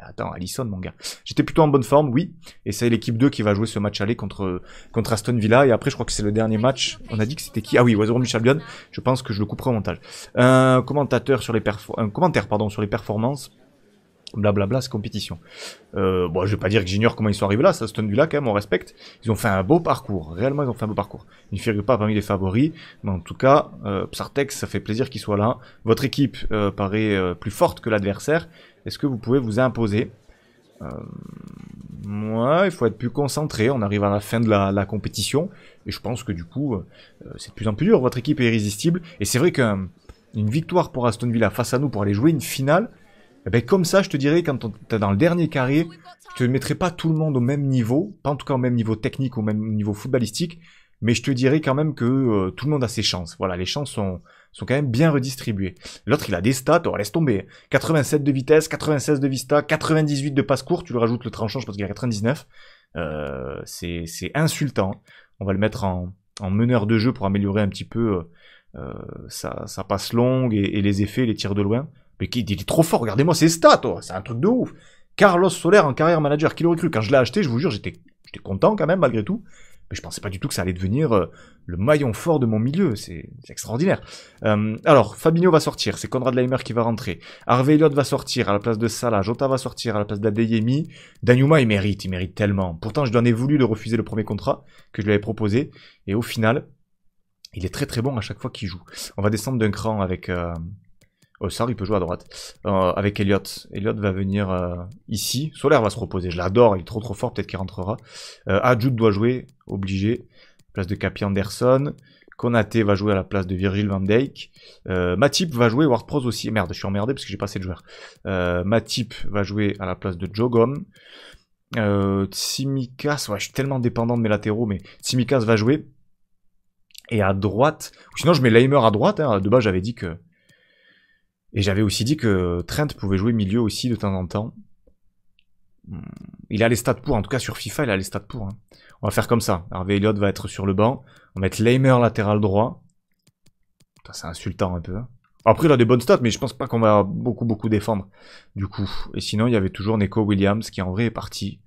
attends, Allison, mon gars. J'étais plutôt en bonne forme, oui. Et c'est l'équipe 2 qui va jouer ce match aller contre, contre Aston Villa. Et après, je crois que c'est le dernier match. On a dit que c'était qui Ah oui, Wazor Champion. Je pense que je le couperai au montage. Un euh, commentateur sur les un euh, commentaire, pardon, sur les performances blablabla bla, cette compétition. Euh, bon, je vais pas dire que j'ignore comment ils sont arrivés là, ça Aston Villa quand même, on respecte. Ils ont fait un beau parcours, réellement ils ont fait un beau parcours. Ils ne figurent pas parmi les favoris, mais en tout cas, euh, Psartex, ça fait plaisir qu'ils soient là. Votre équipe euh, paraît plus forte que l'adversaire, est-ce que vous pouvez vous imposer euh, moi, il faut être plus concentré. On arrive à la fin de la, compétition. Et je pense que du coup, euh, euh, c'est de plus en plus dur. Votre équipe est irrésistible. Et c'est vrai qu'une victoire pour Aston Villa face à nous pour aller jouer une finale, eh ben, comme ça, je te dirais, quand tu es dans le dernier carré, je te mettrai pas tout le monde au même niveau. Pas en tout cas au même niveau technique, au même niveau footballistique. Mais je te dirais quand même que tout le monde a ses chances. Voilà, les chances sont, sont quand même bien redistribués. L'autre, il a des stats, oh, laisse tomber. 87 de vitesse, 96 de vista, 98 de passe court, tu lui rajoutes le tranchant, je pense qu'il a 99. Euh, c'est insultant. On va le mettre en, meneur de jeu pour améliorer un petit peu euh, euh, sa, passe longue et, les effets, les tirs de loin. Mais il, il est trop fort, regardez-moi ses stats, oh, c'est un truc de ouf. Carlos Soler en carrière manager, qui l'aurait cru Quand je l'ai acheté, je vous jure, j'étais content quand même malgré tout mais je pensais pas du tout que ça allait devenir euh, le maillon fort de mon milieu. C'est extraordinaire. Euh, alors, Fabinho va sortir, c'est Conrad Leimer qui va rentrer. Harvey Elliott va sortir à la place de Salah. Jota va sortir à la place d'Adeyemi. Danuma, il mérite, il mérite tellement. Pourtant, je lui en ai voulu de refuser le premier contrat que je lui avais proposé. Et au final, il est très très bon à chaque fois qu'il joue. On va descendre d'un cran avec... Euh, Oh, il peut jouer à droite. Euh, avec Elliot. Elliot va venir euh, ici. Solaire va se reposer. Je l'adore. Il est trop trop fort. Peut-être qu'il rentrera. Euh, doit jouer. Obligé. Place de Capi Anderson. Konaté va jouer à la place de Virgil van Dijk. Euh, Matip va jouer. ward aussi. Merde, je suis emmerdé parce que j'ai pas assez de joueurs. Matip va jouer à la place de Jogom. Tsimikas. Ouais, je suis tellement dépendant de mes latéraux. Mais Tsimikas va jouer. Et à droite. Sinon, je mets Leimer à droite. Hein. De base, j'avais dit que et j'avais aussi dit que Trent pouvait jouer milieu aussi de temps en temps. Il a les stats pour, en tout cas sur FIFA, il a les stats pour. Hein. On va faire comme ça. Harvey Elliott va être sur le banc. On va mettre Leimer latéral droit. C'est insultant un peu. Hein. Après, il a des bonnes stats, mais je pense pas qu'on va beaucoup, beaucoup défendre. Du coup. Et sinon, il y avait toujours Neko Williams, qui en vrai est parti.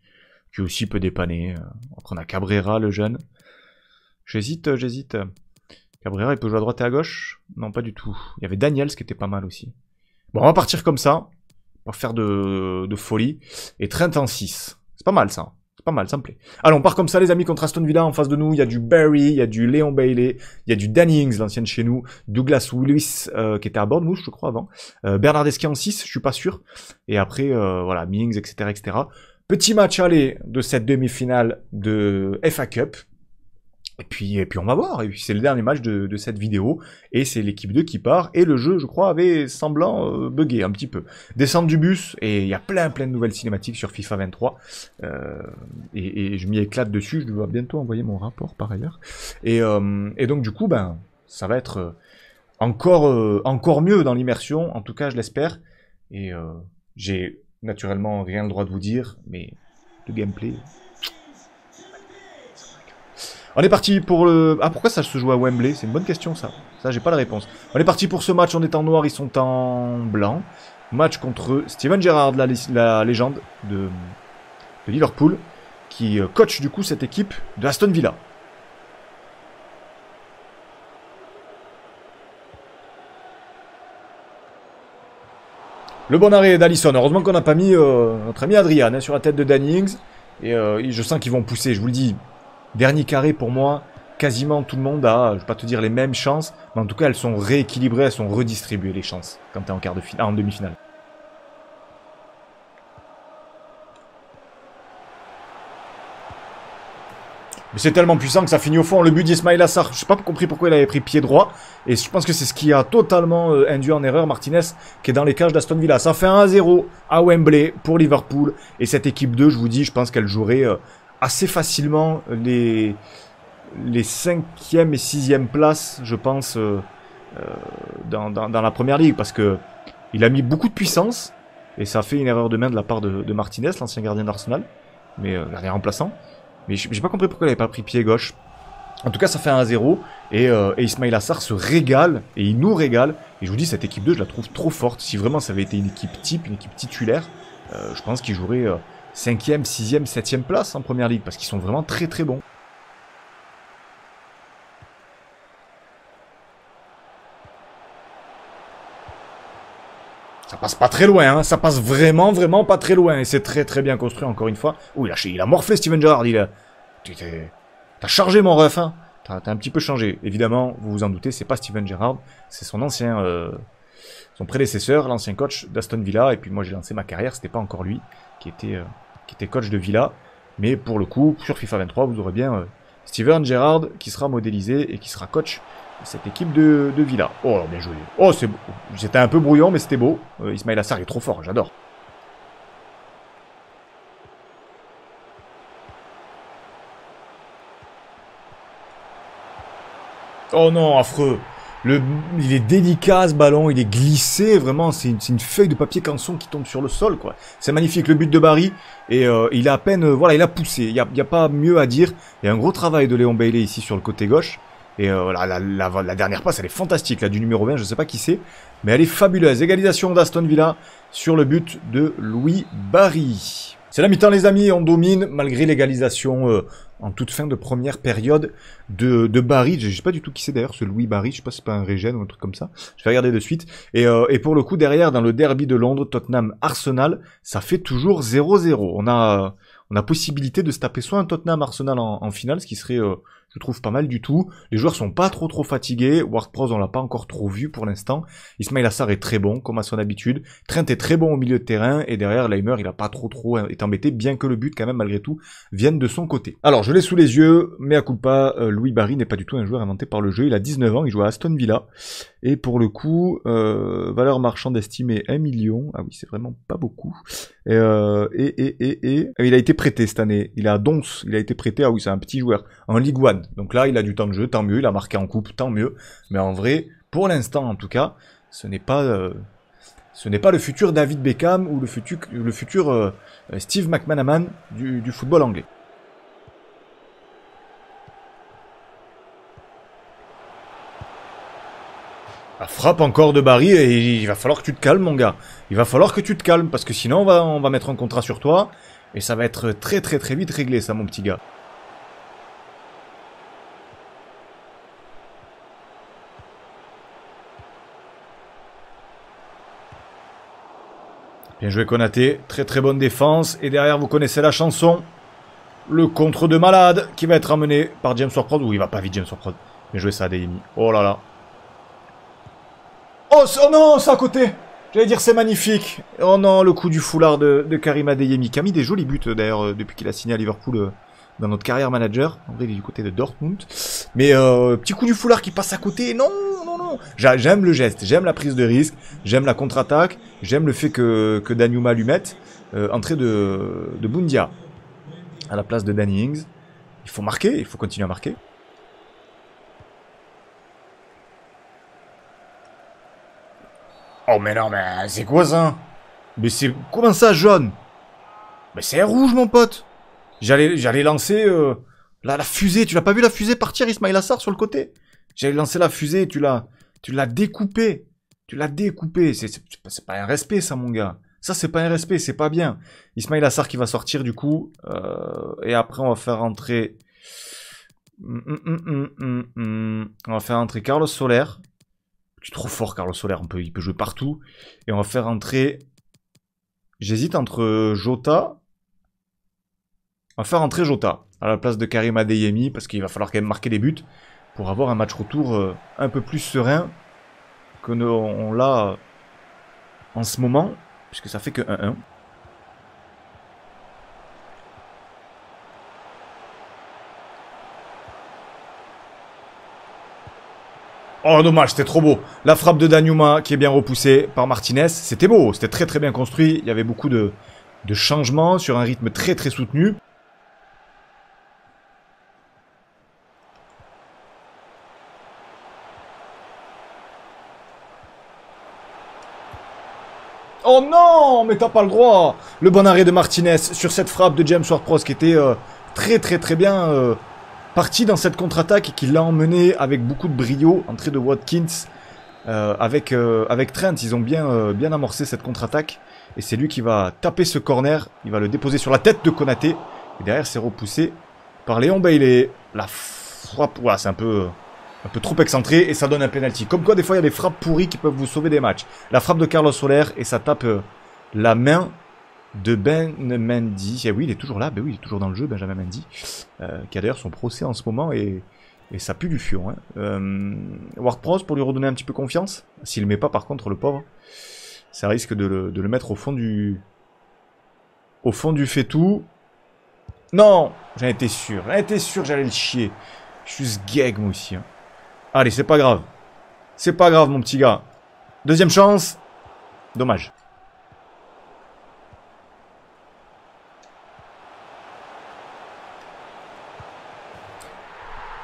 Qui aussi peut dépanner. Euh. Après, on a Cabrera, le jeune. J'hésite, j'hésite. Cabrera, il peut jouer à droite et à gauche Non, pas du tout. Il y avait Daniels qui était pas mal aussi. Bon, on va partir comme ça. Pas faire de, folie. Et Trent en 6. C'est pas mal ça. C'est pas mal, ça me plaît. Allons, on part comme ça, les amis, contre Aston Villa en face de nous. Il y a du Barry, il y a du Léon Bailey, il y a du Danny l'ancienne chez nous, Douglas Willis, euh, qui était à Bordeaux, je crois, avant. Euh, Bernard Esquia en 6, je suis pas sûr. Et après, euh, voilà, Mings, etc., etc. Petit match aller de cette demi-finale de FA Cup. Et puis, et puis on va voir. Et puis c'est le dernier match de, cette vidéo. Et c'est l'équipe 2 qui part. Et le jeu, je crois, avait semblant euh, un petit peu. Descendre du bus. Et il y a plein plein de nouvelles cinématiques sur FIFA 23. Euh, et, je m'y éclate dessus. Je dois bientôt envoyer mon rapport par ailleurs. Et, euh, donc du coup, ben, ça va être encore, encore mieux dans l'immersion. En tout cas, je l'espère. Et j'ai naturellement rien le droit de vous dire. Mais le gameplay, on est parti pour le... Ah, pourquoi ça se joue à Wembley C'est une bonne question, ça. Ça, j'ai pas la réponse. On est parti pour ce match. On est en noir, ils sont en blanc. Match contre Steven Gerrard, la, légende de, Liverpool, qui euh, coach du coup cette équipe de Aston Villa. Le bon arrêt d'Alisson. Heureusement qu'on n'a pas mis euh, notre ami Adrian hein, sur la tête de Dannings. Et euh, je sens qu'ils vont pousser, je vous le dis. Dernier carré pour moi, quasiment tout le monde a, je ne vais pas te dire les mêmes chances, mais en tout cas elles sont rééquilibrées, elles sont redistribuées les chances quand tu es en quart de finale, en demi-finale. Mais c'est tellement puissant que ça finit au fond. Le but d'Ismail Assar, je n'ai pas compris pourquoi il avait pris pied droit. Et je pense que c'est ce qui a totalement euh, induit en erreur Martinez, qui est dans les cages d'Aston Villa. Ça fait 1-0 à Wembley pour Liverpool. Et cette équipe 2, je vous dis, je pense qu'elle jouerait euh, assez facilement les, les cinquième et sixième places, je pense, euh, euh, dans, dans, dans, la première ligue, parce que il a mis beaucoup de puissance, et ça a fait une erreur de main de la part de, de Martinez, l'ancien gardien d'Arsenal, mais euh, remplaçant. Mais j'ai pas compris pourquoi il avait pas pris pied gauche. En tout cas, ça fait un 0 et, euh, et Ismail Assar se régale et il nous régale. Et je vous dis, cette équipe 2, je la trouve trop forte. Si vraiment ça avait été une équipe type, une équipe titulaire, euh, je pense qu'il jouerait 5 sixième, 6 place en première ligue parce qu'ils sont vraiment très très bons. Ça passe pas très loin, hein. ça passe vraiment vraiment pas très loin et c'est très très bien construit encore une fois. Ouh, il a, il a morflé Steven Gerrard, il a... T'as chargé mon ref, hein T'as un petit peu changé. Évidemment, vous vous en doutez, c'est pas Steven Gerrard, c'est son ancien... Euh, son prédécesseur, l'ancien coach d'Aston Villa. Et puis moi j'ai lancé ma carrière, c'était pas encore lui qui était, euh, qui était coach de Villa. Mais pour le coup, sur FIFA 23, vous aurez bien euh, Steven Gerrard qui sera modélisé et qui sera coach de cette équipe de, Villa. Oh, bien joué. Oh, c'est C'était un peu brouillon, mais c'était beau. Euh, Ismail Assar est trop fort, j'adore. Oh non, affreux il est délicat ce ballon, il est glissé vraiment, c'est une, feuille de papier canson qui tombe sur le sol quoi. C'est magnifique le but de Barry et euh, il a à peine euh, voilà il a poussé, il n'y a, pas mieux à dire. Il y a un gros travail de Léon Bailey ici sur le côté gauche et euh, la, dernière passe elle est fantastique là du numéro 20, je ne sais pas qui c'est, mais elle est fabuleuse. Égalisation d'Aston Villa sur le but de Louis Barry. C'est la mi-temps les amis, on domine malgré l'égalisation euh, en toute fin de première période de, de Barry. Je, sais pas du tout qui c'est d'ailleurs, ce Louis Barry, je sais pas si c'est pas un Régène ou un truc comme ça. Je vais regarder de suite. Et, euh, et pour le coup derrière, dans le derby de Londres, Tottenham-Arsenal, ça fait toujours 0-0. On a... on a possibilité de se taper soit un Tottenham Arsenal en, en finale, ce qui serait euh, je trouve pas mal du tout. Les joueurs sont pas trop trop fatigués. Ward Prowse, on l'a pas encore trop vu pour l'instant. Ismail Assar est très bon, comme à son habitude. Trent est très bon au milieu de terrain. Et derrière, Leimer, il a pas trop trop été embêté, bien que le but, quand même, malgré tout, vienne de son côté. Alors, je l'ai sous les yeux, mais à coup pas, euh, Louis Barry n'est pas du tout un joueur inventé par le jeu. Il a 19 ans, il joue à Aston Villa. Et pour le coup, euh, valeur marchande estimée 1 million. Ah oui, c'est vraiment pas beaucoup. Euh, et, et, et, et, il a été prêté cette année. Il a Dons, il a été prêté. Ah oui, c'est un petit joueur. En Ligue 1. Donc là, il a du temps de jeu, tant mieux. Il a marqué en coupe, tant mieux. Mais en vrai, pour l'instant en tout cas, ce n'est pas, euh, ce n'est pas le futur David Beckham ou le futur, euh, euh, Steve McManaman du, football anglais. La frappe encore de Barry et il va falloir que tu te calmes mon gars. Il va falloir que tu te calmes parce que sinon on va, on va mettre un contrat sur toi et ça va être très très très vite réglé ça mon petit gars. Bien joué Konaté, très très bonne défense. Et derrière, vous connaissez la chanson. Le contre de malade qui va être amené par James Warprod. Ou il va pas vite James Warprod. Bien joué ça Adeyemi. Oh là là. Oh, oh, non, c'est à côté J'allais dire c'est magnifique. Oh non, le coup du foulard de, de Karim Adeyemi. Qui a mis des jolis buts euh, d'ailleurs euh, depuis qu'il a signé à Liverpool euh, dans notre carrière manager. En vrai, il est du côté de Dortmund. Mais euh, petit coup du foulard qui passe à côté. Non, non, J'aime le geste, j'aime la prise de risque, j'aime la contre-attaque, j'aime le fait que, que Yuma lui mette. Euh, entrée de, Bundia à la place de Danny Il faut marquer, il faut continuer à marquer. Oh mais non, mais c'est quoi ça Mais c'est... Comment ça, jaune Mais c'est rouge, mon pote J'allais j'allais lancer... Euh, la, fusée, tu n'as pas vu la fusée partir, Ismail Assar, sur le côté J'allais lancé la fusée, tu l'as, tu l'as découpé. Tu l'as découpé. C'est pas un respect, ça, mon gars. Ça, c'est pas un respect, c'est pas bien. Ismail Assar qui va sortir, du coup. Euh, et après, on va faire entrer. Hum, hum, hum, on va faire entrer Carlos Soler. Tu es trop fort, Carlos Soler. On peut, il peut jouer partout. Et on va faire entrer. J'hésite entre Jota. On va faire entrer Jota à la place de Karim Adeyemi parce qu'il va falloir quand même marquer des buts pour avoir un match retour euh, un peu plus serein que nous, on l'a euh, en ce moment, puisque ça fait que 1-1. Oh dommage, c'était trop beau. La frappe de Danuma qui est bien repoussée par Martinez, c'était beau, c'était très très bien construit, il y avait beaucoup de changements sur un rythme très très soutenu. Oh non, mais t'as pas le droit Le bon arrêt de Martinez sur cette frappe de James Ward-Prowse qui était euh, très très très bien euh, parti dans cette contre-attaque et qui l'a emmené avec beaucoup de brio, entrée de Watkins euh, avec, avec Trent. Ils ont bien, bien amorcé cette contre-attaque et c'est lui qui va taper ce corner. Il va le déposer sur la tête de Konaté et derrière c'est repoussé par Léon Bailey. La frappe, voilà, c'est un peu un peu trop excentré et ça donne un penalty. Comme quoi, des fois, il y a des frappes pourries qui peuvent vous sauver des matchs. La frappe de Carlos Soler et ça tape euh, la main de Ben Mendy. et eh oui, il est toujours là. Ben oui, il est toujours dans le jeu, Benjamin Mendy, euh, qui a d'ailleurs son procès en ce moment et, ça pue du fion. Hein. Euh, pour lui redonner un petit peu confiance. S'il met pas, par contre, le pauvre, ça risque de le, mettre au fond du... Au fond du tout. Non J'en étais sûr. J'en étais sûr j'allais le chier. Je suis ce gag, moi aussi. Hein. Allez, c'est pas grave. C'est pas grave, mon petit gars. Deuxième chance. Dommage.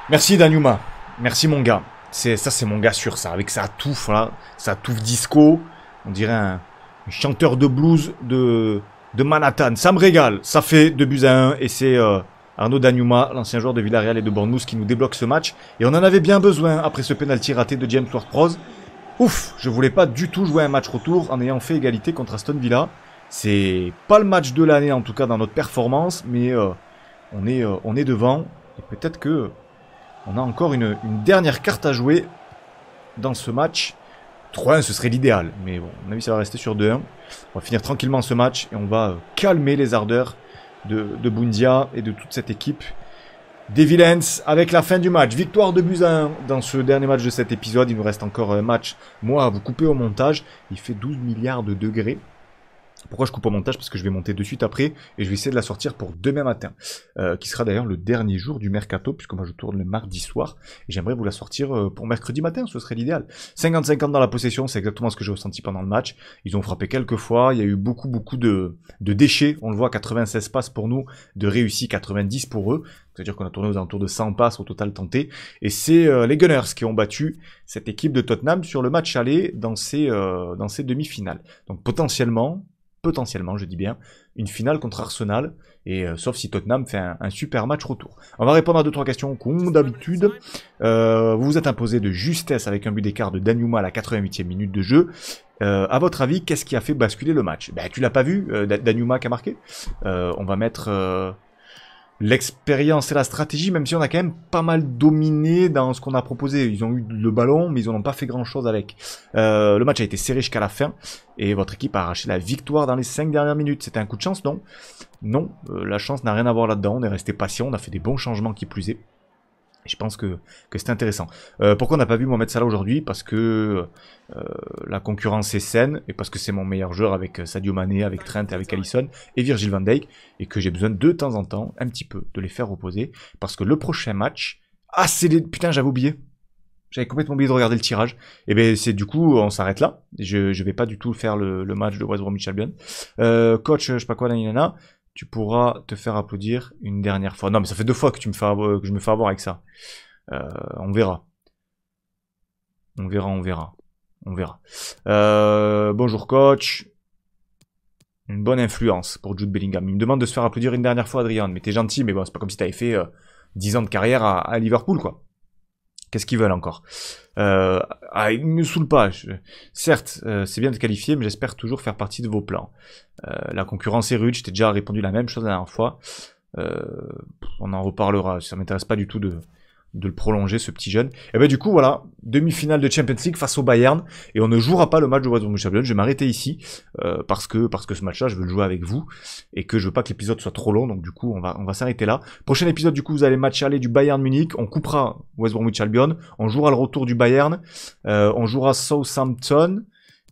Merci, Danyuma. Merci, mon gars. C'est Ça, c'est mon gars sûr, ça. Avec sa touffe, là. Sa touffe disco. On dirait un, chanteur de blues de, de Manhattan. Ça me régale. Ça fait 2 buts à 1 et c'est... Euh, Arnaud Danuma, l'ancien joueur de Villarreal et de Bournemouth qui nous débloque ce match. Et on en avait bien besoin après ce penalty raté de James Ward-Prowse. Ouf, je voulais pas du tout jouer un match retour en ayant fait égalité contre Aston Villa. C'est pas le match de l'année en tout cas dans notre performance, mais euh, on, est, euh, on est devant. Et peut-être que on a encore une, une, dernière carte à jouer dans ce match. 3-1, ce serait l'idéal. Mais bon, à mon avis, ça va rester sur 2-1. On va finir tranquillement ce match et on va euh, calmer les ardeurs de, Bundia et de toute cette équipe. Des avec la fin du match. Victoire de Buzyn dans ce dernier match de cet épisode. Il nous reste encore un match, moi, à vous couper au montage. Il fait 12 milliards de degrés. Pourquoi je coupe au montage Parce que je vais monter de suite après et je vais essayer de la sortir pour demain matin, euh, qui sera d'ailleurs le dernier jour du mercato, puisque moi je tourne le mardi soir et j'aimerais vous la sortir euh, pour mercredi matin, ce serait l'idéal. 50-50 dans la possession, c'est exactement ce que j'ai ressenti pendant le match. Ils ont frappé quelques fois, il y a eu beaucoup beaucoup de, de déchets, on le voit, 96 passes pour nous, de réussis 90 pour eux. C'est-à-dire qu'on a tourné aux alentours de 100 passes au total tenté. Et c'est euh, les Gunners qui ont battu cette équipe de Tottenham sur le match aller dans ces, dans ces demi-finales. Donc potentiellement, potentiellement, je dis bien, une finale contre Arsenal, et euh, sauf si Tottenham fait un, super match retour. On va répondre à 2-3 questions comme d'habitude. Euh, vous vous êtes imposé de justesse avec un but d'écart de Danuma à la 88e minute de jeu. Euh, à votre avis, qu'est-ce qui a fait basculer le match Ben, tu l'as pas vu, Danuma qui a marqué On va mettre l'expérience et la stratégie, même si on a quand même pas mal dominé dans ce qu'on a proposé. Ils ont eu le ballon, mais ils n'ont pas fait grand-chose avec. Euh, le match a été serré jusqu'à la fin, et votre équipe a arraché la victoire dans les 5 dernières minutes. C'était un coup de chance, non Non, euh, la chance n'a rien à voir là-dedans. On est resté patient, on a fait des bons changements qui plus est je pense que, c'est intéressant. Euh, pourquoi on n'a pas vu Mohamed Salah aujourd'hui Parce que euh, la concurrence est saine et parce que c'est mon meilleur joueur avec euh, Sadio Mané, avec Trent, avec Allison et Virgil van Dijk et que j'ai besoin de temps en temps, un petit peu, de les faire reposer parce que le prochain match, ah c'est les... putain j'avais oublié. J'avais complètement oublié de regarder le tirage. Et eh ben c'est du coup on s'arrête là. Je ne vais pas du tout faire le, match de West Bromwich coach je sais pas quoi nanana tu pourras te faire applaudir une dernière fois. Non, mais ça fait deux fois que, tu me fais que je me fais avoir avec ça. Euh, on verra. On verra, on verra. On verra. Euh, bonjour coach. Une bonne influence pour Jude Bellingham. Il me demande de se faire applaudir une dernière fois, Adrian. Mais t'es gentil, mais bon, c'est pas comme si t'avais fait 10 euh, ans de carrière à Liverpool, quoi. Qu'est-ce qu'ils veulent encore euh, ah, me saoule pas. Certes, euh, c'est bien de qualifier, mais j'espère toujours faire partie de vos plans. Euh, la concurrence est rude, J'ai déjà répondu la même chose la dernière fois. Euh, on en reparlera. Ça m'intéresse pas du tout de, de le prolonger, ce petit jeune. Et eh ben du coup, voilà, demi-finale de Champions League face au Bayern. Et on ne jouera pas le match de Bromwich Champions. Je vais m'arrêter ici euh, parce que parce que ce match-là, je veux le jouer avec vous et que je veux pas que l'épisode soit trop long. Donc du coup, on va on va s'arrêter là. Prochain épisode, du coup, vous allez match aller du Bayern Munich. On coupera West Bromwich Albion. On jouera le retour du Bayern. Euh, on jouera Southampton.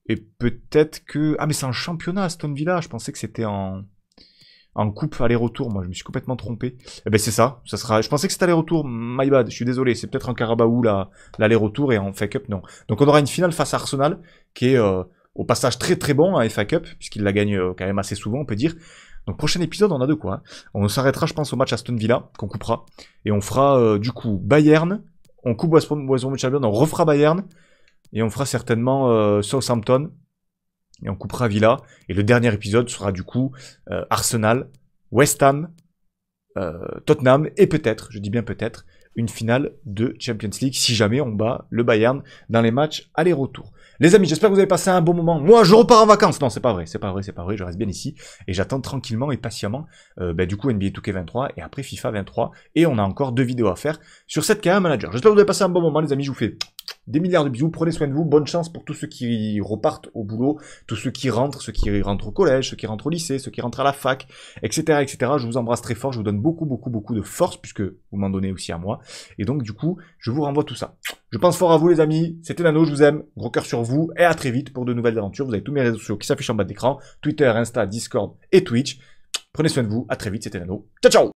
Et peut-être que ah mais c'est un championnat Stone Villa. Je pensais que c'était en en coupe aller-retour. Moi, je me suis complètement trompé. Eh ben, c'est ça. Ça sera. Je pensais que c'était aller-retour. My bad. Je suis désolé. C'est peut-être en Carabao l'aller-retour et en FA Cup non. Donc, on aura une finale face à Arsenal qui est euh, au passage très très bon à FA Cup puisqu'il la gagne euh, quand même assez souvent, on peut dire. Donc prochain épisode, on a de quoi. Hein. On s'arrêtera, je pense, au match Aston Villa qu'on coupera et on fera euh, du coup Bayern. On coupe West Brom Champions, on refera Bayern et on fera certainement Southampton et on coupera Villa. Et le dernier épisode sera du coup euh, Arsenal, West Ham, euh, Tottenham et peut-être, je dis bien peut-être, une finale de Champions League si jamais on bat le Bayern dans les matchs aller-retour. Les amis, j'espère que vous avez passé un bon moment. Moi, je repars en vacances. Non, c'est pas vrai, c'est pas vrai, c'est pas vrai. Je reste bien ici et j'attends tranquillement et patiemment euh, ben, du coup NBA 2K23 et après FIFA 23 et on a encore deux vidéos à faire sur cette K1 Manager. J'espère que vous avez passé un bon moment, les amis. Je vous fais des milliards de bisous, prenez soin de vous, bonne chance pour tous ceux qui repartent au boulot, tous ceux qui rentrent, ceux qui rentrent au collège, ceux qui rentrent au lycée, ceux qui rentrent à la fac, etc. etc. Je vous embrasse très fort, je vous donne beaucoup, beaucoup, beaucoup de force, puisque vous m'en donnez aussi à moi. Et donc, du coup, je vous renvoie tout ça. Je pense fort à vous les amis, c'était Nano, je vous aime, gros cœur sur vous, et à très vite pour de nouvelles aventures. Vous avez tous mes réseaux sociaux qui s'affichent en bas d'écran, Twitter, Insta, Discord et Twitch. Prenez soin de vous, à très vite, c'était Nano. Ciao ciao